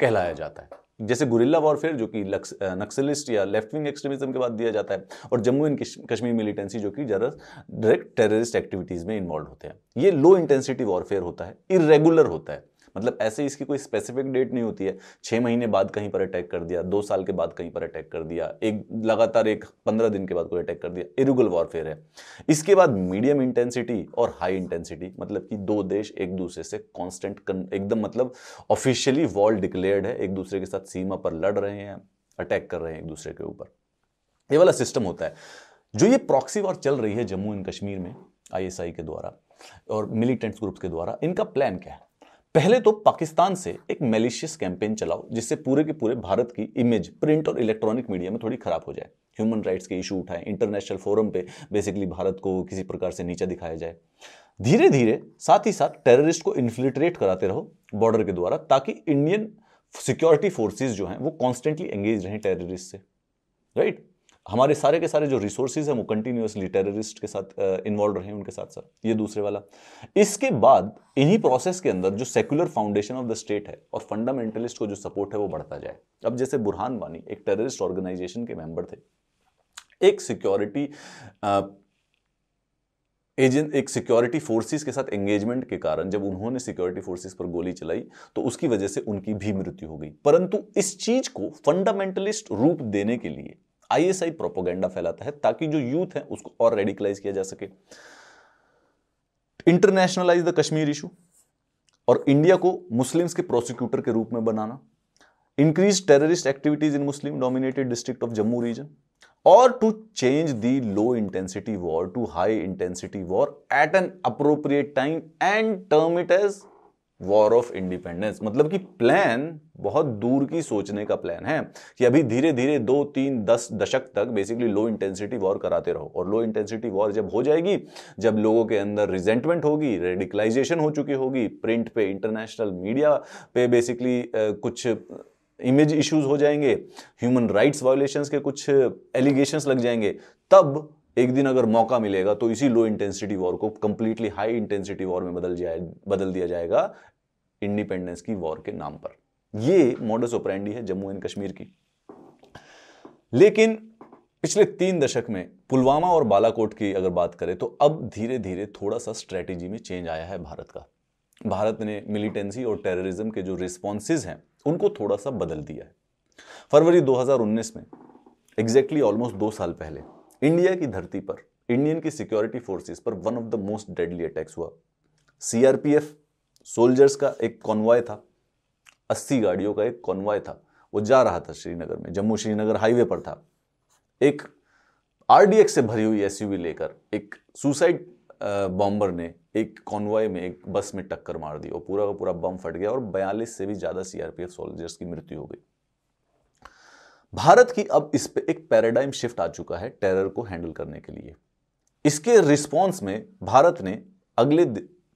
S1: कहलाया जाता है जैसे गुरिल्ला वॉरफेयर जो कि नक्सलिस्ट या लेफ्ट विंग एक्सट्रीमिज्म के बाद दिया जाता है और जम्मू एंड कश्मीर मिलिटेंसी जो कि ज़्यादा डायरेक्ट टेररिस्ट एक्टिविटीज़ में इन्वॉल्व होते हैं ये लो इंटेंसिटी वॉरफेयर होता है इरेगुलर होता है मतलब ऐसे इसकी कोई स्पेसिफिक डेट नहीं होती है छः महीने बाद कहीं पर अटैक कर दिया दो साल के बाद कहीं पर अटैक कर दिया एक लगातार एक पंद्रह दिन के बाद कोई अटैक कर दिया इरुगल वॉरफेयर है इसके बाद मीडियम इंटेंसिटी और हाई इंटेंसिटी मतलब कि दो देश एक दूसरे से कॉन्स्टेंट एकदम मतलब ऑफिशियली वॉर डिक्लेयर्ड है एक दूसरे के साथ सीमा पर लड़ रहे हैं अटैक कर रहे हैं एक दूसरे के ऊपर ये वाला सिस्टम होता है जो ये प्रॉक्सी वॉर चल रही है जम्मू एंड कश्मीर में आईएसआई के द्वारा और मिलिटेंट्स ग्रुप्स के द्वारा इनका प्लान क्या है पहले तो पाकिस्तान से एक मेलिशियस कैंपेन चलाओ जिससे पूरे के पूरे भारत की इमेज प्रिंट और इलेक्ट्रॉनिक मीडिया में थोड़ी खराब हो जाए ह्यूमन राइट्स के इशू उठाएं इंटरनेशनल फोरम पे बेसिकली भारत को किसी प्रकार से नीचा दिखाया जाए धीरे धीरे साथ ही साथ टेररिस्ट को इन्फिल्ट्रेट कराते रहो बॉर्डर के द्वारा ताकि इंडियन सिक्योरिटी फोर्सेज जो हैं वो कॉन्स्टेंटली एंगेज रहें टेररिस्ट से राइट right? हमारे सारे के सारे जो रिसोर्सेज हैं वो कंटिन्यूसली टेररिस्ट के साथ इन्वॉल्व रहे उनके साथ सर ये दूसरे वाला इसके बाद इन्हीं प्रोसेस के अंदर जो secular foundation of the state है और फंडामेंटलिस्ट को जो सपोर्ट है वो बढ़ता जाए अब जैसे बुरहान वानी एक टेररिस्ट ऑर्गेनाइजेशन के मेंबर थे एक सिक्योरिटी एजेंट एक सिक्योरिटी फोर्सेस के साथ एंगेजमेंट के कारण जब उन्होंने सिक्योरिटी फोर्सेस पर गोली चलाई तो उसकी वजह से उनकी भी मृत्यु हो गई परंतु इस चीज को फंडामेंटलिस्ट रूप देने के लिए आईएसआई प्रोपोगेंडा फैलाता है ताकि जो यूथ है उसको और रेडिकलाइज किया जा सके इंटरनेशनलाइज द कश्मीर इशू और इंडिया को मुस्लिम्स के प्रोसिक्यूटर के रूप में बनाना increase terrorist activities in Muslim dominated district of Jammu region और to change the low intensity war to high intensity war at an appropriate time and term it as war of independence मतलब कि plan बहुत दूर की सोचने का plan है कि अभी धीरे धीरे दो तीन दस दशक तक बेसिकली लो इंटेंसिटी वॉर कराते रहो और लो इंटेंसिटी वॉर जब हो जाएगी जब लोगों के अंदर रिजेंटमेंट होगी रेडिकलाइजेशन हो चुकी होगी प्रिंट पे इंटरनेशनल मीडिया पे बेसिकली कुछ इमेज इश्यूज हो जाएंगे ह्यूमन राइट्स वायोलेशंस के कुछ एलिगेशंस लग जाएंगे तब एक दिन अगर मौका मिलेगा तो इसी लो इंटेंसिटी वॉर को कंप्लीटली हाई इंटेंसिटी वॉर में बदल जाए बदल दिया जाएगा इंडिपेंडेंस की वॉर के नाम पर ये मॉडस ऑपरेंडी है जम्मू एंड कश्मीर की लेकिन पिछले तीन दशक में पुलवामा और बालाकोट की अगर बात करें तो अब धीरे धीरे थोड़ा सा स्ट्रेटेजी में चेंज आया है भारत का भारत ने मिलिटेंसी और टेररिज्म के जो रिस्पॉन्सेज हैं उनको थोड़ा सा बदल दिया है फरवरी 2019 में एग्जैक्टली ऑलमोस्ट दो साल पहले इंडिया की धरती पर इंडियन की सिक्योरिटी फोर्सेस पर one of the most deadly attacks हुआ सीआरपीएफ सोल्जर्स का एक कॉन्वॉय था अस्सी गाड़ियों का एक कॉन्वॉय था वो जा रहा था श्रीनगर में जम्मू श्रीनगर हाईवे पर था एक आरडीएक्स से भरी हुई एसयूवी लेकर एक सुसाइड बॉम्बर ने एक कॉन्वॉय में एक बस में टक्कर मार दी और पूरा का पूरा बम फट गया और बयालीस से भी ज़्यादा सीआरपीएफ सोल्जर्स की मृत्यु हो गई भारत की अब इस पे एक पैराडाइम शिफ्ट आ चुका है टेरर को हैंडल करने के लिए इसके रिस्पॉन्स में भारत ने अगले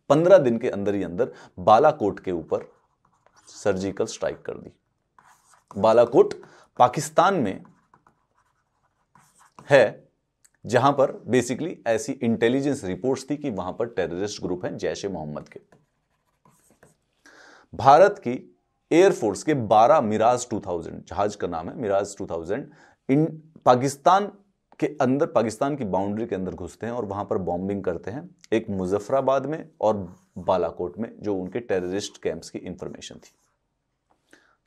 S1: पंद्रह दिन के अंदर ही अंदर बालाकोट के ऊपर सर्जिकल स्ट्राइक कर दी बालाकोट पाकिस्तान में है जहां पर बेसिकली ऐसी इंटेलिजेंस रिपोर्ट्स थी कि वहां पर टेररिस्ट ग्रुप हैं जैश ए मोहम्मद के भारत की एयरफोर्स के 12 मिराज 2000 जहाज का नाम है मिराज 2000 इन पाकिस्तान के अंदर पाकिस्तान की बाउंड्री के अंदर घुसते हैं और वहां पर बॉम्बिंग करते हैं एक मुजफ्फराबाद में और बालाकोट में जो उनके टेररिस्ट कैंप्स की इंफॉर्मेशन थी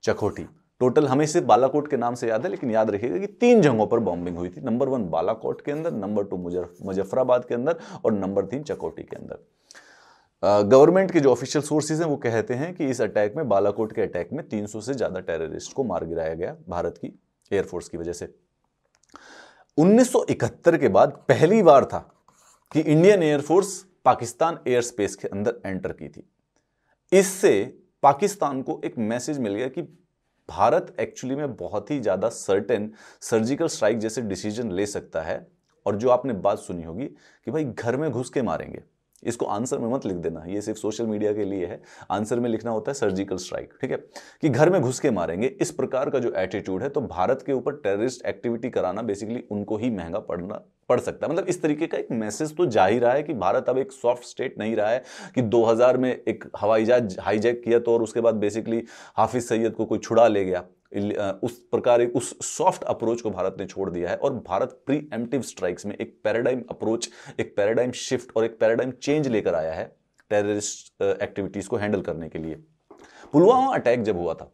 S1: चखोटी टोटल हमें सिर्फ बालाकोट के नाम से याद है लेकिन याद रखिएगा कि तीन जगहों पर बॉम्बिंग हुई थी नंबर वन बालाकोट के अंदर नंबर टू मुजफ्फराबाद के अंदर और नंबर तीन चकोटी के अंदर गवर्नमेंट के जो ऑफिशियल सोर्सेज हैं वो कहते हैं कि इस अटैक में बालाकोट के अटैक में 300 से ज़्यादा टेररिस्ट को मार गिराया गया भारत की एयरफोर्स की वजह से 1971 के बाद पहली बार था कि Indian air force Pakistan air space के अंदर एंटर की थी इससे पाकिस्तान को एक मैसेज मिल गया कि भारत एक्चुअली में बहुत ही ज़्यादा सर्टेन सर्जिकल स्ट्राइक जैसे डिसीजन ले सकता है और जो आपने बात सुनी होगी कि भाई घर में घुस के मारेंगे इसको आंसर में मत लिख देना ये सिर्फ सोशल मीडिया के लिए है आंसर में लिखना होता है सर्जिकल स्ट्राइक ठीक है कि घर में घुस के मारेंगे इस प्रकार का जो एटीट्यूड है तो भारत के ऊपर टेररिस्ट एक्टिविटी कराना बेसिकली उनको ही महंगा पड़ना पड़ सकता है मतलब इस तरीके का एक मैसेज तो जा ही रहा है कि भारत अब एक सॉफ्ट स्टेट नहीं रहा है कि 2000 में एक हवाई जहाज हाईजैक किया तो और उसके बाद बेसिकली हाफिज सैयद को कोई छुड़ा ले गया उस प्रकार एक उस सॉफ्ट अप्रोच को भारत ने छोड़ दिया है और भारत प्री एमटिव स्ट्राइक्स में एक पैराडाइम अप्रोच एक पैराडाइम शिफ्ट और एक पैराडाइम चेंज लेकर आया है टेररिस्ट एक्टिविटीज़ को हैंडल करने के लिए पुलवामा अटैक जब हुआ था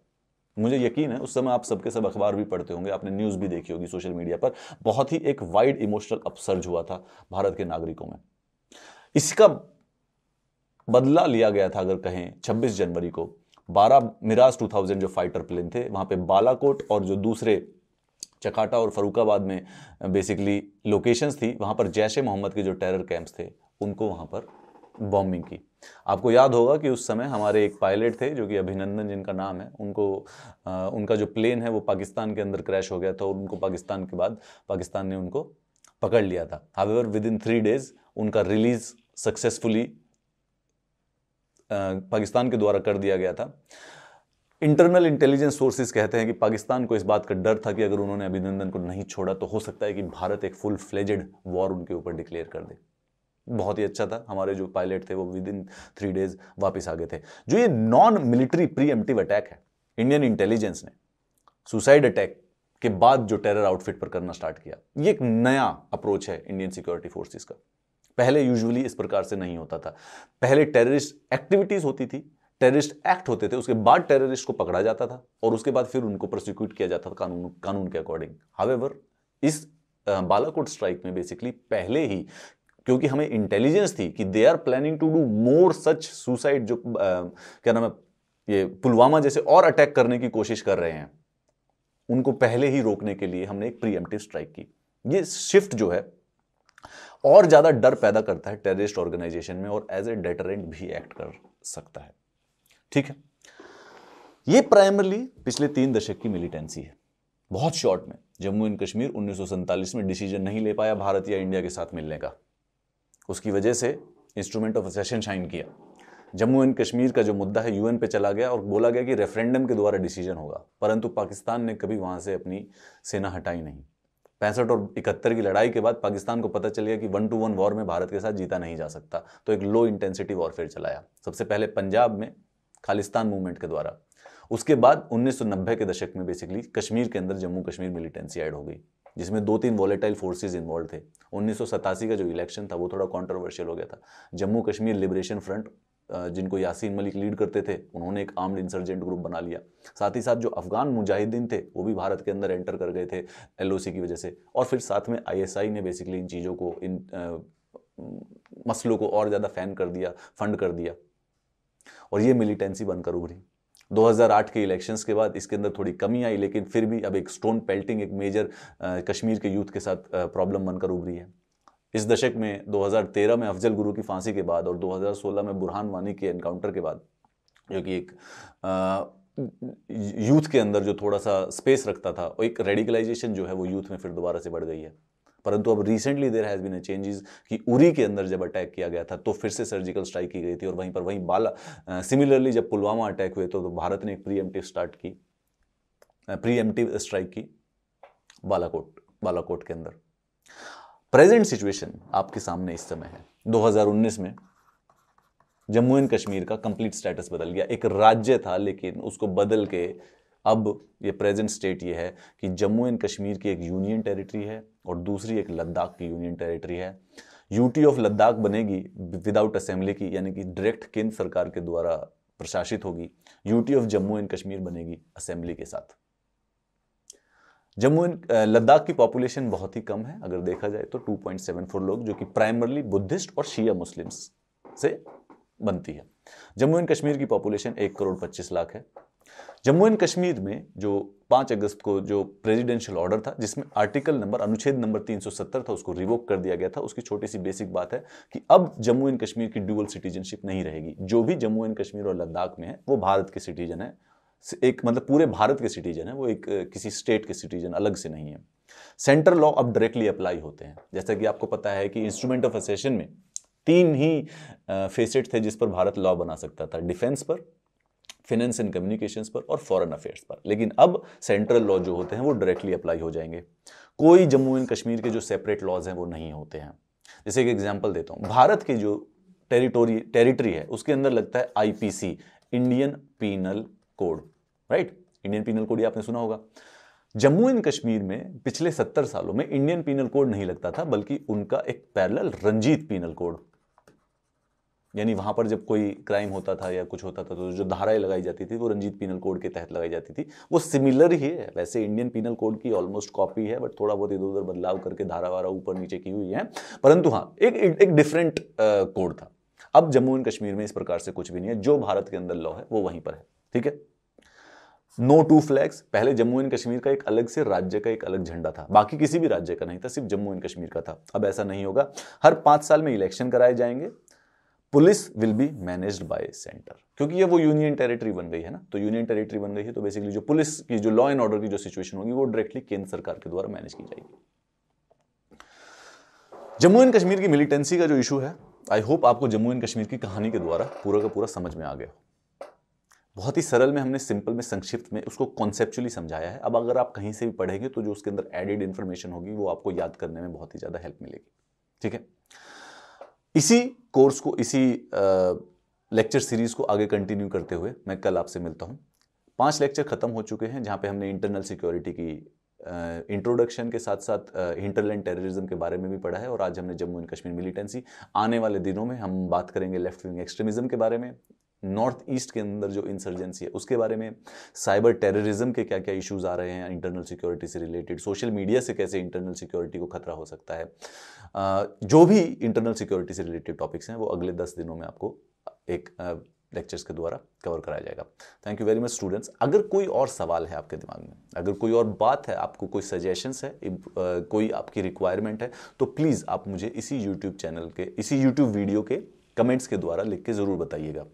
S1: मुझे यकीन है उस समय आप सबके सब अखबार भी पढ़ते होंगे आपने न्यूज़ भी देखी होगी सोशल मीडिया पर बहुत ही एक वाइड इमोशनल अपसर्ज हुआ था भारत के नागरिकों में इसका बदला लिया गया था अगर कहें 26 जनवरी को बारह मिराज टू थाउजेंड जो फाइटर प्लेन थे वहाँ पे बालाकोट और जो दूसरे चकाटा और फरुखाबाद में बेसिकली लोकेशंस थी वहाँ पर जैश ए मोहम्मद के जो टेरर कैंप्स थे उनको वहाँ पर बॉम्बिंग की आपको याद होगा कि उस समय हमारे एक पायलट थे जो कि अभिनंदन जिनका नाम है उनको आ, उनका जो प्लेन है वो पाकिस्तान के अंदर क्रैश हो गया था और उनको पाकिस्तान के बाद पाकिस्तान ने उनको पकड़ लिया था however within three days उनका रिलीज़ सक्सेसफुली पाकिस्तान के द्वारा कर दिया गया था इंटरनल इंटेलिजेंस सोर्सेज कहते हैं कि पाकिस्तान को इस बात का डर था कि अगर उन्होंने अभिनंदन को नहीं छोड़ा तो हो सकता है कि भारत एक फुल फ्लेजेड वॉर उनके ऊपर डिक्लेयर कर दे बहुत ही अच्छा था हमारे जो पायलट थे वो विद इन थ्री डेज वापस आ गए थे जो ये नॉन मिलिट्री प्री अटैक है इंडियन इंटेलिजेंस ने सुसाइड अटैक के बाद जो टेरर आउटफिट पर करना स्टार्ट किया ये एक नया अप्रोच है इंडियन सिक्योरिटी फोर्सेज का पहले यूजुअली इस प्रकार से नहीं होता था पहले टेररिस्ट एक्टिविटीज़ होती थी टेररिस्ट एक्ट होते थे उसके बाद टेररिस्ट को पकड़ा जाता था और उसके बाद फिर उनको प्रोसिक्यूट किया जाता था कानून कानून के अकॉर्डिंग हावेवर इस बालाकोट स्ट्राइक में बेसिकली पहले ही क्योंकि हमें इंटेलिजेंस थी कि they are planning to do more such suicide जो क्या नाम है ये पुलवामा जैसे और अटैक करने की कोशिश कर रहे हैं उनको पहले ही रोकने के लिए हमने एक प्रीएम्प्टिव स्ट्राइक की ये शिफ्ट जो है और ज़्यादा डर पैदा करता है टेररिस्ट ऑर्गेनाइजेशन में और एज ए डेटरेंट भी एक्ट कर सकता है ठीक है ये प्राइमरली पिछले तीन दशक की मिलिटेंसी है बहुत शॉर्ट में जम्मू एंड कश्मीर उन्नीस में डिसीजन नहीं ले पाया भारत या इंडिया के साथ मिलने का उसकी वजह से इंस्ट्रूमेंट ऑफ सेशन शाइन किया जम्मू एंड कश्मीर का जो मुद्दा है यूएन पे चला गया और बोला गया कि रेफरेंडम के द्वारा डिसीजन होगा परंतु पाकिस्तान ने कभी वहां से अपनी सेना हटाई नहीं पैंसठ और इकहत्तर की लड़ाई के बाद पाकिस्तान को पता चल गया कि वन टू वन वॉर में भारत के साथ जीता नहीं जा सकता तो एक लो इंटेंसिटी वॉरफेयर चलाया सबसे पहले पंजाब में खालिस्तान मूवमेंट के द्वारा उसके बाद उन्नीस के दशक में बेसिकली कश्मीर के अंदर जम्मू कश्मीर मिलिटेंसी ऐड हो गई जिसमें दो तीन वॉलेटाइल फोर्सेज इन्वॉल्व थे उन्नीस का जो इलेक्शन था वो थोड़ा कॉन्ट्रोवर्शियल हो गया था जम्मू कश्मीर लिबरेशन फ्रंट जिनको यासीन मलिक लीड करते थे उन्होंने एक आर्म्ड इंसर्जेंट ग्रुप बना लिया साथ ही साथ जो अफगान मुजाहिदीन थे वो भी भारत के अंदर एंटर कर गए थे एलओसी की वजह से और फिर साथ में आईएसआई ने बेसिकली इन चीज़ों को इन मसलों को और ज़्यादा फैन कर दिया फंड कर दिया और ये मिलिटेंसी बनकर उभरी 2008 के इलेक्शंस के बाद इसके अंदर थोड़ी कमी आई लेकिन फिर भी अब एक स्टोन पेल्टिंग एक मेजर कश्मीर के यूथ के साथ प्रॉब्लम बनकर उभरी है इस दशक में 2013 में अफजल गुरु की फांसी के बाद और 2016 में बुरहान वानी के एनकाउंटर के बाद जो कि एक आ, यूथ के अंदर जो थोड़ा सा स्पेस रखता था और एक रेडिकलाइजेशन जो है वो यूथ में फिर दोबारा से बढ़ गई है परंतु अब recently there has been a changes कि उरी के अंदर जब अटैक किया गया था तो फिर से सर्जिकल स्ट्राइक की गई थी और वहीं पर वहीं बाला सिमिलरली जब पुलवामा अटैक हुए तो, तो भारत ने एक प्री प्रीएमटिव स्टार्ट की प्री प्रीएमटिव स्ट्राइक की बालाकोट बालाकोट के अंदर प्रेजेंट सिचुएशन आपके सामने इस समय है 2019 में जम्मू एंड कश्मीर का कंप्लीट स्टेटस बदल गया एक राज्य था लेकिन उसको बदल के अब ये प्रेजेंट स्टेट ये है कि जम्मू एंड कश्मीर की एक यूनियन टेरिटरी है और दूसरी एक लद्दाख की यूनियन टेरिटरी है यूटी ऑफ लद्दाख बनेगी विदाउट असेंबली की यानी कि डायरेक्ट केंद्र सरकार के द्वारा प्रशासित होगी UT of Jammu and Kashmir बनेगी असेंबली के साथ जम्मू एंड लद्दाख की पॉपुलेशन बहुत ही कम है अगर देखा जाए तो 2.74 लोग जो कि प्राइमरली बुद्धिस्ट और शिया मुस्लिम्स से बनती है जम्मू एंड कश्मीर की पॉपुलेशन एक करोड़ पच्चीस लाख है जम्मू एंड कश्मीर में जो पाँच अगस्त को जो प्रेसिडेंशियल ऑर्डर था जिसमें आर्टिकल नंबर अनुच्छेद नंबर 370 था उसको रिवोक कर दिया गया था उसकी छोटी सी बेसिक बात है कि अब जम्मू एंड कश्मीर की ड्यूअल सिटीजनशिप नहीं रहेगी जो भी जम्मू एंड कश्मीर और लद्दाख में है वो भारत के सिटीजन है एक मतलब पूरे भारत के सिटीजन है वो एक किसी स्टेट के सिटीजन अलग से नहीं है सेंट्रल लॉ अब डायरेक्टली अप्लाई होते हैं जैसा कि आपको पता है कि इंस्ट्रूमेंट ऑफ असेशन में तीन ही फेसेट थे जिस पर भारत लॉ बना सकता था डिफेंस पर फिनेंस एंड कम्युनिकेशंस पर और फॉरेन अफेयर्स पर लेकिन अब सेंट्रल लॉ जो होते हैं वो डायरेक्टली अप्लाई हो जाएंगे कोई जम्मू एंड कश्मीर के जो सेपरेट लॉज हैं वो नहीं होते हैं जैसे एक एग्जाम्पल देता हूँ भारत की जो टेरिटोरी टेरिटरी है उसके अंदर लगता है IPC Indian penal code right Indian penal code आपने सुना होगा जम्मू एंड कश्मीर में पिछले सत्तर सालों में इंडियन पीनल कोड नहीं लगता था बल्कि उनका एक पैरल रंजीत पीनल कोड यानी वहां पर जब कोई क्राइम होता था या कुछ होता था तो जो धाराएं लगाई जाती थी वो रंजीत पीनल कोड के तहत लगाई जाती थी वो सिमिलर ही है वैसे इंडियन पीनल कोड की ऑलमोस्ट कॉपी है बट थोड़ा बहुत इधर उधर बदलाव करके धारा वारा ऊपर नीचे की हुई है परंतु हाँ एक एक डिफरेंट कोड था अब जम्मू एंड कश्मीर में इस प्रकार से कुछ भी नहीं है जो भारत के अंदर लॉ है वो वहीं पर है ठीक है नो टू फ्लैग्स पहले जम्मू एंड कश्मीर का एक अलग से राज्य का एक अलग झंडा था बाकी किसी भी राज्य का नहीं था सिर्फ जम्मू एंड कश्मीर का था अब ऐसा नहीं होगा हर पांच साल में इलेक्शन कराए जाएंगे police will be managed by centre क्योंकि ये वो यूनियन टेरिटरी बन गई है ना तो यूनियन टेरिटरी बन गई है तो बेसिकली जो पुलिस की जो लॉ एंड ऑर्डर की जो सिचुएशन होगी वो डायरेक्टली केंद्र सरकार के द्वारा मैनेज की जाएगी जम्मू एंड कश्मीर की मिलिटेंसी का जो इशू है आई होप आपको जम्मू एंड कश्मीर की कहानी के द्वारा पूरा का पूरा समझ में आ गया बहुत ही सरल में हमने सिंपल में संक्षिप्त में उसको कॉन्सेप्चुअली समझाया है अब अगर आप कहीं से भी पढ़ेंगे तो जो उसके अंदर एडेड इन्फॉर्मेशन होगी वो आपको याद करने में बहुत ही ज़्यादा हेल्प मिलेगी ठीक है इसी कोर्स को इसी लेक्चर सीरीज़ को आगे कंटिन्यू करते हुए मैं कल आपसे मिलता हूँ पांच लेक्चर खत्म हो चुके हैं जहाँ पे हमने इंटरनल सिक्योरिटी की इंट्रोडक्शन के साथ साथ इंटरलैंड टेररिज्म के बारे में भी पढ़ा है और आज हमने जम्मू एंड कश्मीर मिलिटेंसी आने वाले दिनों में हम बात करेंगे लेफ्ट विंग एक्सट्रीमिज्म के बारे में नॉर्थ ईस्ट के अंदर जो इंसर्जेंसी है उसके बारे में साइबर टेररिज्म के क्या क्या इश्यूज आ रहे हैं इंटरनल सिक्योरिटी से रिलेटेड सोशल मीडिया से कैसे इंटरनल सिक्योरिटी को खतरा हो सकता है जो भी इंटरनल सिक्योरिटी से रिलेटेड टॉपिक्स हैं वो अगले दस दिनों में आपको एक लेक्चर्स के द्वारा कवर कराया जाएगा thank you very much students अगर कोई और सवाल है आपके दिमाग में अगर कोई और बात है आपको कोई सजेशंस है कोई आपकी रिक्वायरमेंट है तो प्लीज़ आप मुझे इसी यूट्यूब चैनल के इसी यूट्यूब वीडियो के कमेंट्स के द्वारा लिख के ज़रूर बताइएगा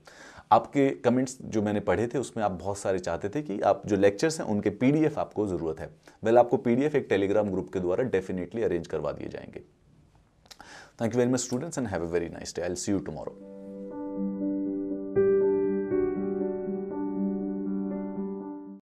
S1: आपके कमेंट्स जो मैंने पढ़े थे उसमें आप बहुत सारे चाहते थे कि आप जो लेक्चर्स हैं उनके पी आपको ज़रूरत है वेल आपको पी एक टेलीग्राम ग्रुप के द्वारा डेफिनेटली अरेंज करवा दिए जाएंगे thank you very much students and have a very nice day. I'll see you